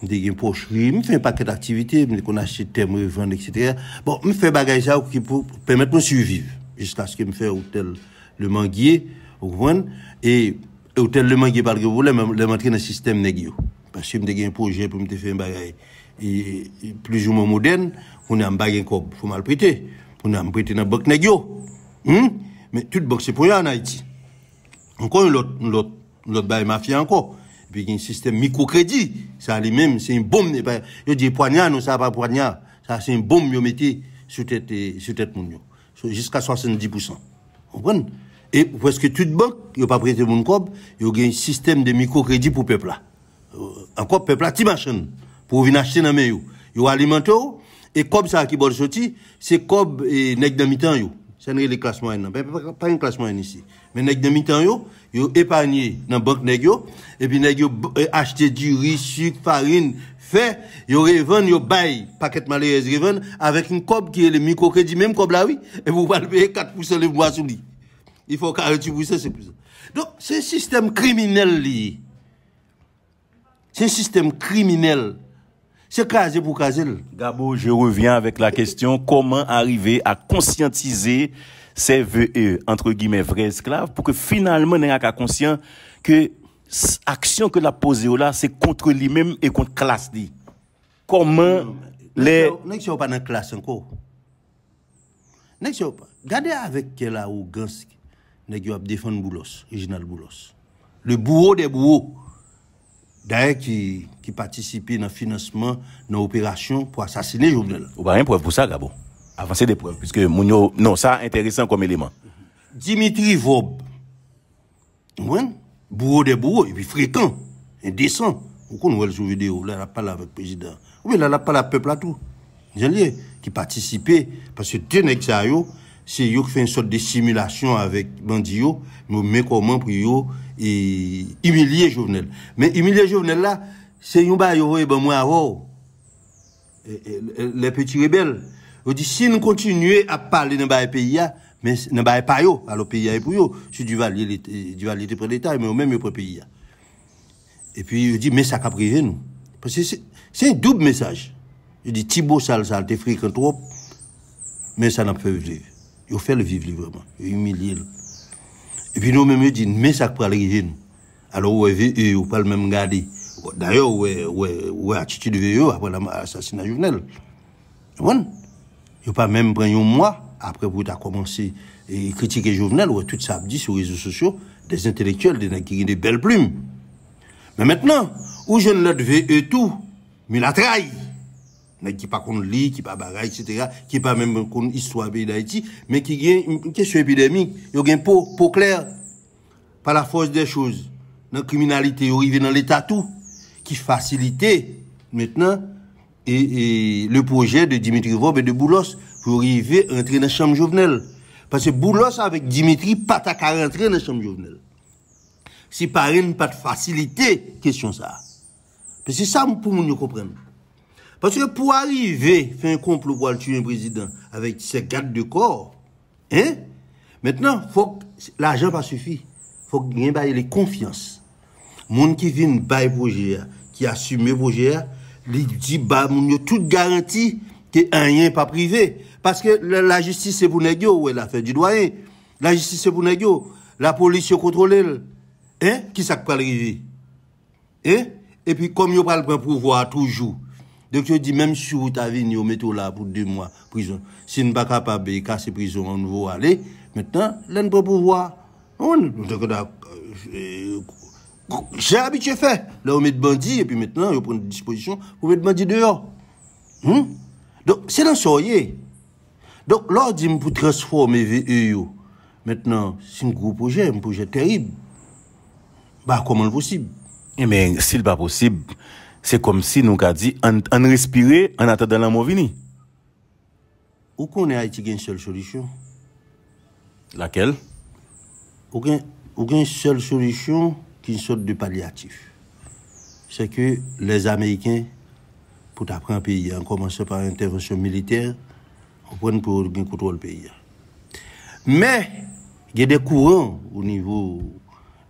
Mde gen pochri, mwen fè aktivite, mwen kon achete tem, etc. Bon, mwen fè bagay sa ki pou pèmèt mwen jusqu'à jiska skè mwen fè le mangye, ou kwen, e le mangye palge pou lè, le nan sistem Paske mde gen projet pou mte fè plus ou mwen modern, un peu bagay kob, mal prêter. On a prêté dans banque négio Mais toute banque c'est pour en Haïti. Encore une autre l'autre bail mafia encore. Et puis il y a un système microcrédit, ça lui-même c'est un bombe Je dis poignard non ça pas poignard, ça c'est un bombe yo mettez sur tête sur tête moun Jusqu'à 70%. Vous Et parce que toute banque, a pas prêté mon y a un système de microcrédit pour peuple là. Encore peuple là ti machine pour venir acheter dans main yo. Yo alimenter et comme ça, qui sorti, c'est comme eh, les de mi ce C'est un classement. Pas un classement ici. Mais les demi mi-temps, ils ont épargné dans la banque. Et puis, ils ont eh, acheté du riz, sucre, farine, fait, yo reven, yo bail, paquet malais reven, avec une cob qui est le microcrédit, même cob là, oui, et vous valvez payer 4% de mois sur lui. Il faut 48%, c'est plus. Donc, c'est un système criminel, C'est un système criminel. C'est casé pour caser. Gabo, je reviens avec la question comment arriver à conscientiser ces VE, entre guillemets, vrais esclaves, pour que finalement, on pas conscient que l'action que la posée là, c'est contre lui-même et contre la classe. Comment les. nest n'avez pas dans la classe encore? N'est-ce pas? Regardez avec quelle arrogance, n'est-ce pas, défendre Boulos, original Boulos. Le bourreau des bourreaux d'ailleurs qui, qui participait dans le financement dans l'opération pour assassiner Jovenel. Vous pas rien preuve pour ça, Gabo. Avancez des preuves, puisque Mounio, non, ça intéressant comme élément. Dimitri Vob, ouais, bourreau des bourreau, et puis fréquent, indécent. Vous connaissez le vidéo, là, il a parlé avec le président. Oui, là, il a parlé avec le peuple à tout. J'allais, qui participait, parce que deux c'est lui qui fait une sorte de simulation avec Bandio, mais comment pour eux emilie jovenel. Men emilie jovenel la, se yon ba yon voye ban mwen avor, le peti rebel, ou di, si nou kontinue a pale nan ba e peyi ya, nan ba e pa yo, alo peyi ya e pou yo, si di vali ete prel etay, men yo men yo pre peyi ya. E pi ou di, men sa ka prive nou. Se yon doub mensaj, ou di, ti bo sal sal, te frik an trop, men sa nan pre viv. Yo fe le viv livreman, emilie lou. Et puis nous-mêmes, nous mais ça prend pas l'origine. Alors, ouais, vous e, ou pas le même garder. D'ailleurs, ouais, ouais, ouais, attitude de après l'assassinat journal. Bon. Ils pas même pris un mois après pour t'as commencé et critiquer Jovenel, ou tout ça dit sur les réseaux sociaux, des intellectuels, des qui ont des belles plumes. Mais maintenant, où je ne vu et tout, mais la trahi. Na ki pa kon li, ki pa bagay, etc. Ki pa men kon histwa be yi da iti. Men ki gen yon kesyo epidemik. Yon gen po, po kler. Pa la fos de chouz. Nan kriminalite yon rive nan l'Etatou. Ki fasilite, metnen, e, e, le proje de Dimitri Vaub et de Boulos pou rive rentre nan chanm jovenel. Pase Boulos avek Dimitri pata ka rentre nan chanm jovenel. Si pari nou pata fasilite, kwen yon sa. Pese sa pou moun yon komprenm. Paske pou arive, fe yon komplo pou al tu yon prezident, avèk se kat de kor, mètenan, l'ajan pa sufi, fòk yon baye lè konfians. Moun ki vin baye vò jè, ki asume vò jè, li di ba moun yo tout garanti ki an yon pa prive, paske la justise se pou negyo, ouè la fè di doyen, la justise se pou negyo, la polis yo kontrole lè, ki sak palrive. E pi kom yo palpran pou vwa toujou, Dok yo di menm sou ta vin yo metou la pou 2 mwa prison. Se n baka pa be kase prison an nou vou ale metan len pou pouvoa. Mwen, mwen teke da jè abit jè fè. La ou met bandi epi metan yo poun dispozisyon pou met bandi deyo. Dok se nan soye. Dok lor di m pou transforme ve yo. Metan si n kou pouje, m pouje terib. Ba koman l vosib. E men, si l pa posib c'est comme si nous avons dit, en respirer en attendant la mort Où Ou qu'on a une seule solution. Laquelle Ou une seule solution qui sorte de palliatif. C'est que les Américains, pour apprendre un pays, en commençant par intervention militaire, on prend pour contrôler le pays. Mais, il y a des courants au niveau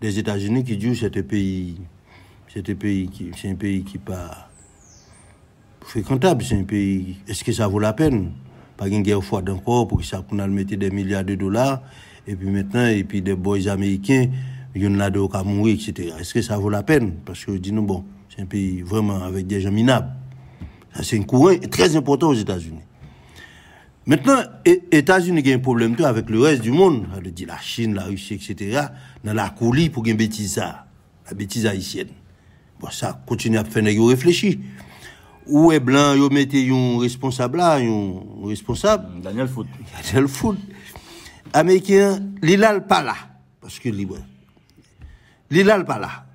des États-Unis qui disent que c'est un pays c'est un pays qui, c'est pas fréquentable. C'est un pays. Est-ce que ça vaut la peine? Pas une guerre froide encore pour que ça le mettre des milliards de dollars et puis maintenant et puis des boys américains, il y en a etc. Est-ce que ça vaut la peine? Parce que dis-nous bon, c'est un pays vraiment avec des gens minables. c'est un courant très important aux États-Unis. Maintenant, États-Unis ont un problème avec le reste du monde, la Chine, la Russie, etc., dans la coulée pour une bêtise, la bêtise haïtienne bon, ça continue à faire réfléchir. Où est Blanc, yo met yon responsable là, yon responsable. Mm, Daniel Foote. Daniel Foote. Américain, l'ilal pas là. Parce que libre. n'est pas là.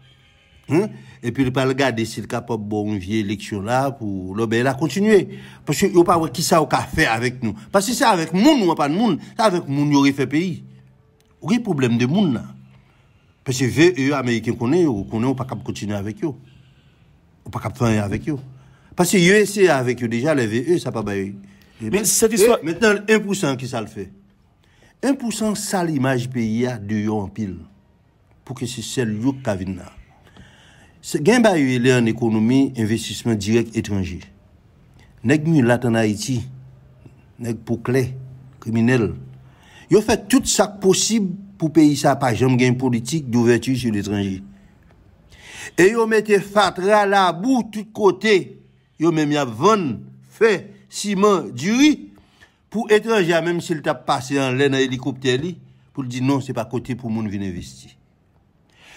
Et puis n'est pas le garder pas capable bon une vieille élection là pour l'obéir a continuer. Parce que a pas de qui ça avec nous. Parce que c'est avec moun ou pas de monde. C'est avec moun yo fait pays. pas de problème de monde là? Pese VE yo Ameriken konen yo, konen yo pa kap kontine avèk yo. Ou pa kap fany avèk yo. Pese USA avèk yo deja, le VE sa pa baye yo. Men, seti so, menen 1% ki sa l fè. 1% sa l imaj beya de yo anpil. Pouke se sel yo pavidna. Se gen baye yo lè an ekonomi investisman direk etranji. Nèk mi latan Haiti, nèk pouk lè, kriminel. Yo fè tout sa posib... pou peyi sa pa jom gen politik d'ouverture sou l'étranger. E yo mette fatra la bou tout kote, yo men ya von, fe, siman, djuri, pou étranger, mèm se lta pase an lè nan helikopter li, pou ldi non se pa kote pou moun vin investi.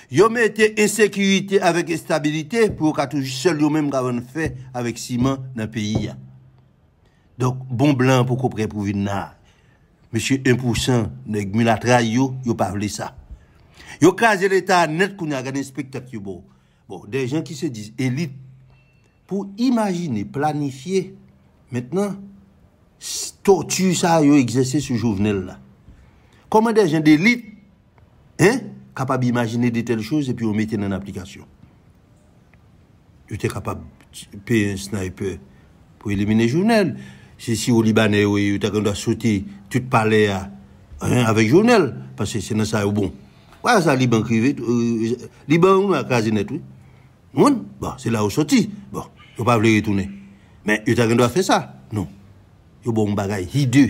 Yo mette esekurite avèk estabilite pou katouj sel yo men gavan fe avèk siman nan peyi ya. Donk, bon blan pou kopre pou vin nan ha. Mèche 1% nè gmulatra yo, yo pavle sa. Yo kaze l'état net koun ya gane spektak yo bo. Bon, dè jen ki se diz elit, pou imagine, planifiye, mètnen, stotu sa yo egzese sou jouvnel la. Koman dè jen dè elit, hein, kapab imagine de tel chouze, epi yo meten nan aplikasyon. Yo te kapab peye un sniper pou elimine jouvnel. c'est si au Libanais, oui, tu as sauter, tu te parlais hein, avec journal parce que c'est dans ça bon. Ouais, ça, Liban privé, euh, euh, Liban, on a quasi net, oui. Bon, c'est là où sorti. Bon, je ne pas voulu retourner. Mais tu as fait ça. Non. Il bon bagage hideux.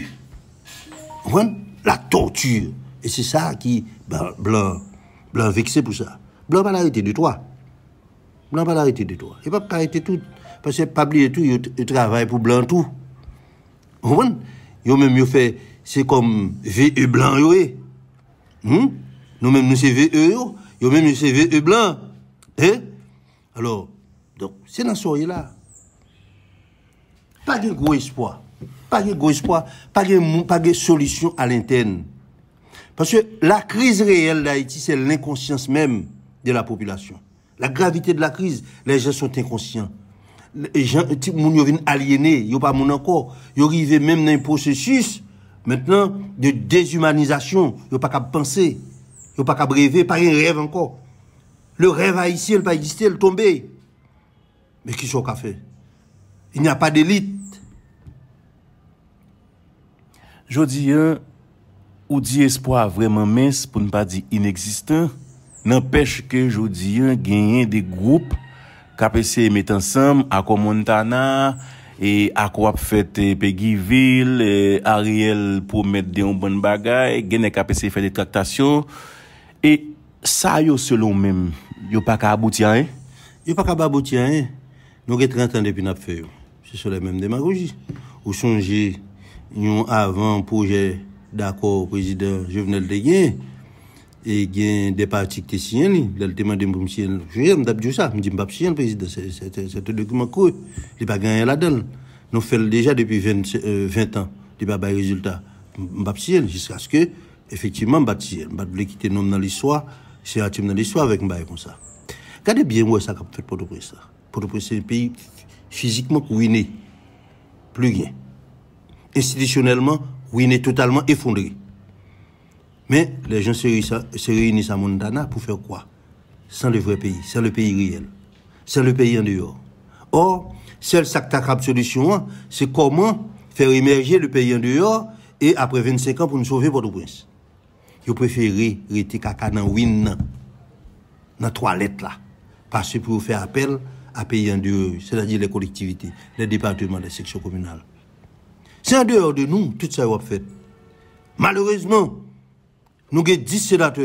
La torture. Et c'est ça qui, ben, blanc, blanc vexé pour ça. Blanc pas l'arrêter de toi. Blanc pas l'arrêter de toi. Il pas arrêter tout. Parce que pas oublier tout, il travaille pour blanc tout. Yon mèm yon fè, se kom V.E. Blan yon e. Yon mèm yon se V.E. yo, yon mèm yon se V.E. Blan. Alors, se nan soye la. Pa gen gwo espwa, pa gen gwo espwa, pa gen moun, pa gen solisyon al enten. Paske la kriz reyel la Haiti, se l'inkonsyans mèm de la populasyon. La gravite de la kriz, les gens sont inconsyans. Moun yo vin aliene, yo pa moun anko. Yo rive menm nan yon prosesus mentenan de dezumanizasyon. Yo pa kab pense, yo pa kab reve, pari yon rev anko. Le rev a isi, el pa isi, el tombe. Me ki sou ka fe? Yon n'y apad elit. Jodi yon ou di espoi vreman mes pou n'pa di ineksistan, nan peche ke jodi yon genyen de goup Kpc met ansam, akou Montana, e akou ap fete pe Givil, e Ariel pou met de yon bon bagay, genne kpc fete de traktasyon. E sa yo selon men, yo pa ka abouti ane? Eh? Yo pa ka ba abouti ane, eh? nou get rentan depi nap feyo. Se solen men demagoji, ou sonje yon avan pouje dako prezident Jovenel Degyen. et il y a des partis qui signent il le demandé pour monsieur je me dit ça me dit pas président c'est un document court il pas gagné là-dedans nous faisons déjà depuis 20, 20 euh, ans il pas de résultat pas jusqu'à ce que effectivement pas signer pas voulait quitter nom dans l'histoire c'est un dans l'histoire avec bail comme ça regardez bien est ça que fait pour le président pour le président pays physiquement ruiné plus rien institutionnellement ruiné totalement effondré mais les gens se réunissent, à Mondana pour faire quoi Sans le vrai pays, sans le pays réel, sans le pays en dehors. Or, seule solution, hein, c'est comment faire émerger le pays en dehors et après 25 ans pour nous sauver port le prince Je préfère rester caca dans win dans la toilette là, parce que pour faire appel à pays en dehors, c'est-à-dire les collectivités, les départements, les sections communales. C'est en dehors de nous, tout ça est fait. Malheureusement, Nou gen disenate,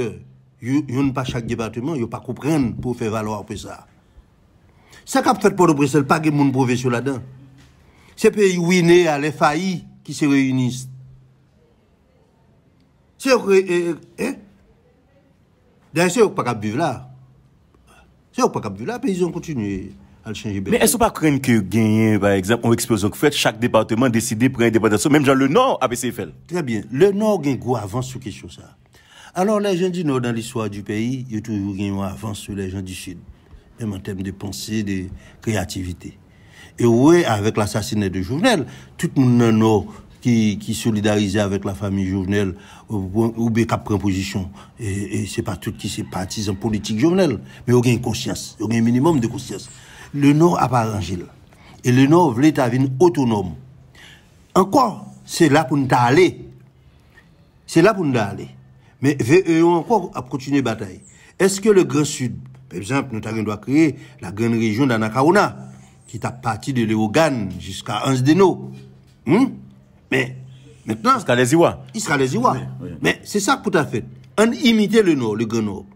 yon pa chak departement, yon pa koupren pou fè valo apè sa. Se kap fèt pou lopre sel, pa gen moun prouvè sou la dan. Se pè yon wine alè fayi ki se reyounis. Se yon kre, eh, eh, eh, se yon kre pa kap biv la. Se yon kre pa kap biv la, pe yon kontinuè al chenji bè. Mè esou pa kren kè genyen, par exemple, ou eksplosyon kè fèt chak departement, deside pre yon departement, sou mèm jan lè nan, apè se fèl. Trè bè, lè nan gen gwo avans sou kèsyon sa. Alors les gens du Nord dans l'histoire du pays, ils ont toujours gagné une avance sur les gens du Sud, même en termes de pensée, de créativité. Et oui, avec l'assassinat de Jovenel, tout le monde qui, qui solidarisait avec la famille Jovenel euh, ou, bien qui prend position. Et, et c'est pas tout qui c'est en politique Jovenel, mais y a une conscience, on a un minimum de conscience. Le Nord a pas arrangé là. Et le Nord voulait être autonome. Encore, c'est là pour nous aller. C'est là pour nous aller. Mais VE encore continuer la bataille. Est-ce que le Grand Sud, par exemple, nous doit créer la grande région d'Anacaona, qui est partie de Léogane jusqu'à Ansdeno hein? Mais maintenant. Il sera les Il sera les Iwa. Mais c'est ça tout à fait. On imitait le Nord, le Grand Nord.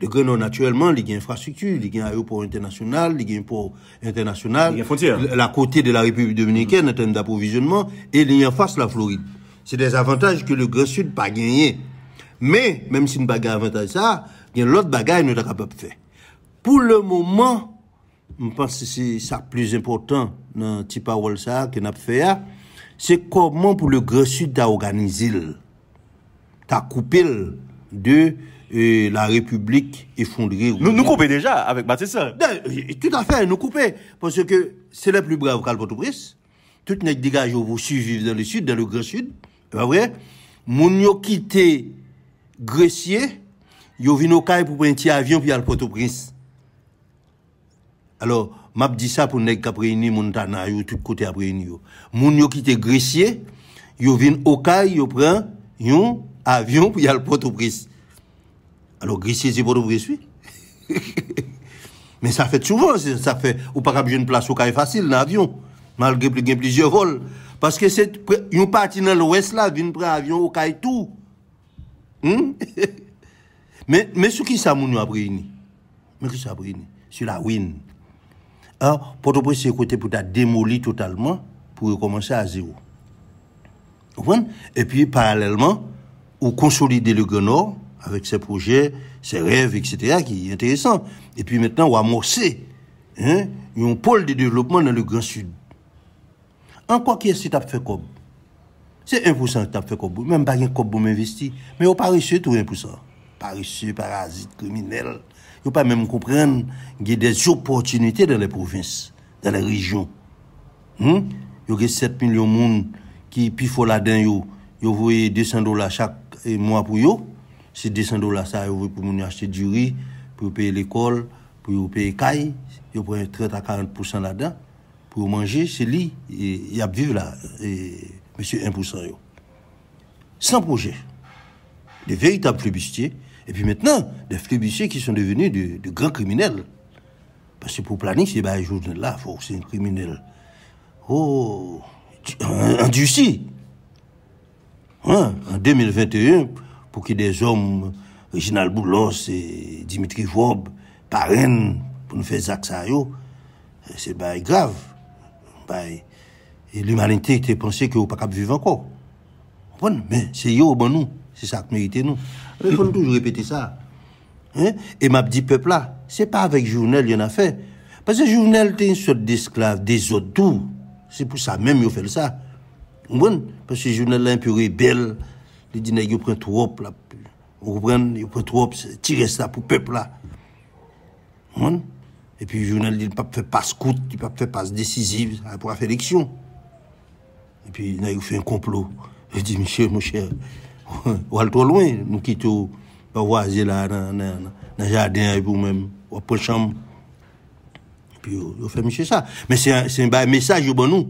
Le Grand Nord, naturellement, il y a infrastructure, il y a aéroport international, il y a port international. Il frontière. La côté de la République dominicaine en termes d'approvisionnement, et il y a en face la Floride. C'est des avantages que le Grand Sud n'a pas gagné. Mais, même si nous bagarre avantage ça, il y a l'autre bagarre nous sommes pas de faire. Pour le moment, je pense que c'est ça le plus important dans la petite parole ça que nous fait, hein. c'est comment pour le Grand Sud d'organiser, ta coupé de euh, la République effondrée. Nous, nous coupons déjà avec Baptiste. Euh, tout à fait, nous coupons... Parce que c'est le plus brave qu'à port Toutes Toutes Tout n'est dégagé, vous suivez dans le sud, dans le grand sud. C'est pas vrai? Moun yo quitté Gresye, yo vin okay pou prenti avyon pou yal potopris. Alo, map di sa pou nek kapreni moun tanay ou tout kote apreni yo. Moun yo kite gresye, yo vin okay, yo prent yon avyon pou yal potopris. Alo, gresye zi potopris. Men sa fèt souvan, sa fèt. Ou pa kap jen plas okay fasil nan avyon. Malge pli gen pli zye vol. Paske yon pati nan lwes la, vin prent avyon okay tou. Hmm? mais, mais ce qui ça nous avons Mais qui ça Sur la win. Alors, pour te côté pour ta démolir totalement pour recommencer à zéro. Et puis, parallèlement, ou consolider le Grand avec ses projets, ses rêves, etc., qui est intéressant. Et puis maintenant, on amorcer hein, un pôle de développement dans le Grand Sud. En quoi est ce que tu as fait comme Se 1% tap fe kobbo, mèm bagen kobbo mè investi, mè yo parisye tou 1%. Parisye, parazit, kriminel. Yo pa mèm koupren gè des yo pòtunite dè lè provins, dè lè rijon. Yo gè 7 milyon moun ki pifo la dè yo, yo vwe 200 dola chak mwa pou yo. Se 200 dola sa yo vwe pou mouni achte di ri, pou yo pè l'ekol, pou yo pè kaj, yo pwè 30-40% la dè. Pou yo manje, se li, yabviv la, e... monsieur 1% Sans projet. Des véritables flébustiers. Et puis maintenant, des flébustiers qui sont devenus de, grands criminels. Parce que pour planer, c'est bah, jour là, faut c'est un criminel. Oh, duci. En 2021, hein, pour que des hommes, Reginald Boulos et Dimitri Vob, parrainent pour nous faire ça, eh, c'est bah, grave. Et l'humanité était pensée qu'elle n'étaient pas capable de vivre encore. Mais c'est eux, bon nous. C'est ça qui mérite nous. Il faut toujours répéter ça. Hein? Et m'a dit peuple là, n'est pas avec Journal qu'il y en a fait. Parce que Journal était une sorte d'esclave, des autres tout. C'est pour ça même qu'ils ont fait ça. Bon, parce que Journal est un peu rebelle. Il dit, il prend trop, là. Vous comprenez, il prend trop, tirer ça pour le peuple là. Bon? Et puis, Journal dit, il ne peut pas faire passe coûte, il ne peut pas faire passe décisive pour la faire l'élection. Et puis, il a fait un complot. Il dit, monsieur, mon cher, on va trop loin. Nous quittons, on va voir là, dans, le jardin, et vous-même, on va chambre. Et puis, on fait, monsieur, ça. Mais c'est un, un message, bon, nous.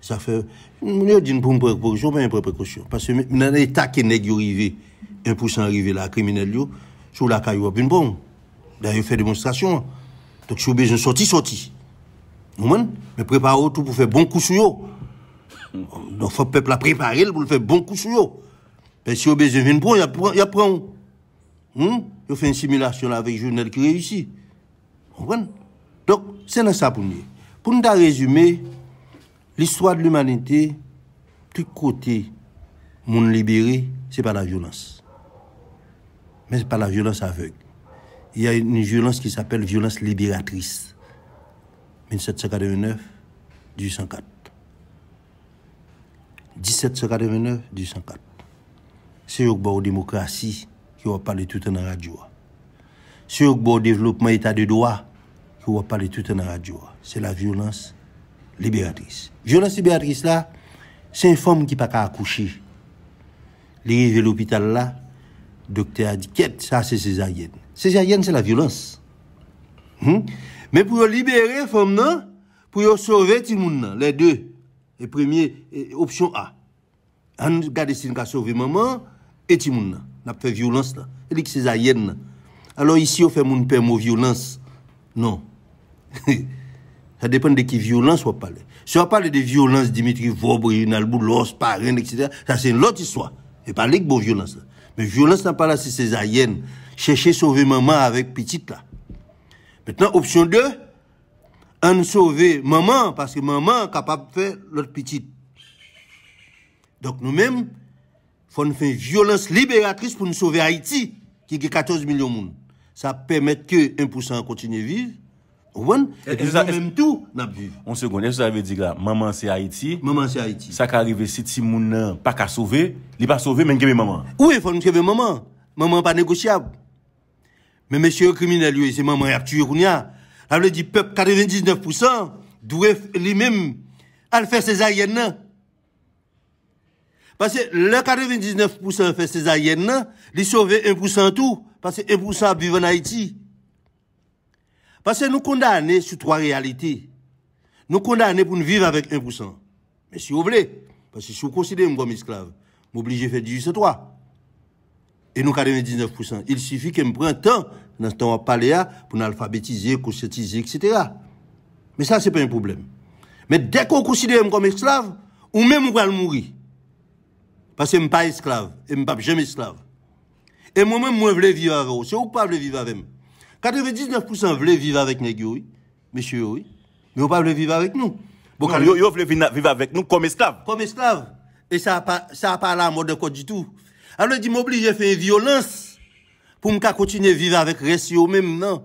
Ça fait, nous, on dit, pour une précaution, mais une précaution. Parce que, dans l'état qui est arrivé, 1% arrivé là, criminel, sur la caille, on une bombe. D'ailleurs, fait démonstration. Donc, si vous avez besoin de sortir, sortir. Vous comprenez? Mais préparez tout pour faire bon coup sur eux. Donc, faut le peuple préparé pour le faire bon coup sur eux. si vous avez besoin de prendre, il y a Il hein? fait une simulation avec journal qui réussit. Donc, c'est ça pour nous. Pour nous résumer, l'histoire de l'humanité, tout côté, monde libéré, c'est pas la violence. Mais c'est pas la violence aveugle. Il y a une violence qui s'appelle violence libératrice. 1789-1804. 1789 204. C'est au bord démocratie qui va parler tout en radio. C'est au bord développement état de droit qui va parler tout en radio. C'est la violence libératrice. Violence libératrice là, c'est une femme qui pas accoucher. L'arrivée à l'hôpital là, docteur a dit quête ça c'est césarienne. Césarienne c'est la violence. Hmm? Mais pour libérer femme non, pour sauver tout le monde, les deux et premier option A. On regarde si on a sauvé maman et tout le monde. On pas fait violence là. Et c'est aïenne. Alors ici, on fait mon mot violence. Non. Ça dépend de qui violence on parle. Si on parle de violence, Dimitri Vobre, Yunal Parrain, etc., ça c'est une autre histoire. Et pas les violence. Mais violence n'a pas là, c'est ces Chercher sauver maman avec petite là. Maintenant, option 2, an souve maman, paske maman kapap fè lòt piti. Dok nou mèm, fòn fè violans liberatris pou nou souve Haiti, ki ki 14 milyon moun. Sa pèmèt ke 1% kontine vive, ouan, et nou mèm tou nap vive. On se konye, se zavè di gra, maman se Haiti, sa ka arrive siti moun nan, pak a souve, li pa souve men kèbe maman. Ouè, fòn nou kèbe maman, maman pa negosyab. Men mèche yò krimine liwe, se maman yò tù yò kounya, elle dit peuple 99% doit lui-même aller faire césarienne. Hein. Parce que le 99% fait aïennes, il sauver 1% tout, parce que 1% vivent en Haïti. Parce que nous condamnons sur trois réalités. Nous condamnons pour nous vivre avec 1%. Mais si vous voulez, parce que si vous considérez comme esclave, m'obligez à faire 18 3 et nous 99%. Il suffit qu'on prenne prenne temps dans ce temps à parler pour nous alphabétiser, conscientiser, etc. Mais ça, ce n'est pas un problème. Mais dès qu'on considère comme esclave, ou même on va mourir. Parce que je ne suis pas esclave, et je ne suis jamais esclave. Et moi-même, moi, je veux vivre avec vous. C'est vous pas vivre avec moi. 99% voulez vivre avec nous, monsieur, oui. Mais vous ne voulez pas vivre avec nous. Bon, vous voulez vivre avec nous comme esclave. Comme esclave. Et ça n'a pas, pas la mode de quoi du tout. A lè di m'oblige fè yon violens pou m'ka koutinye vive avèk res yon mèm, nan.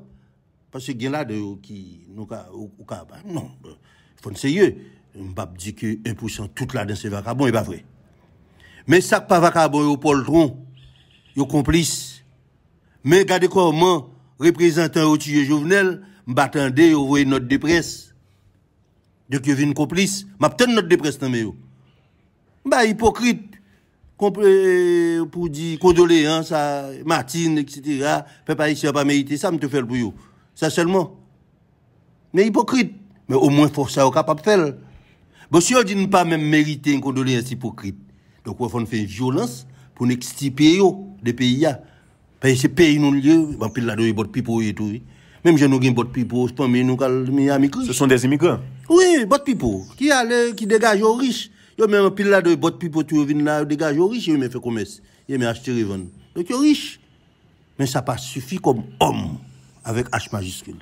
Pasè gen la de yon ki, nou ka, ou ka, nan. Fon seye, m'bap di ke 1% tout la den se vakabon, yon pa vwe. Mè sak pa vakabon yon poltron, yon komplis. Mè gade kwa ouman, reprezentan ou tiyo jovenel, m'baten de yon vwe not depres. Dek yon vwe yon komplis, m'ap ten not depres nan mè yon. M'ba hipokrite, Konple, pou di kondoleans, martin, etc. Pe pa yise yon pa merite, sa m te fel pou yo. Sa selman. Bon, ne hipokrite. Me ou mwen fòr sa yon kapap fel. Bòsyò di nou pa mè merite yon kondoleans hipokrite. Dok wè fòn fè yon jolans pou nèk stipe yo, bon, de pe yia. Pe yise pe yon yon lye, ban pil la do yon bot pipo yon tou yon. Mèm jè nou gen bot pipo, jpon mè yon kal mi amikri. Se son des imikran? Ouè, bot pipo. Ki yalè, ki degaj yo riche. Yo mè mè pil la doy bot pipo tou yo vin la, yo degaj yo riche, yo mè fè koumès, yo mè achete revan. Yo ki yo riche, men sa pa sufi kom om avèk H majiskil.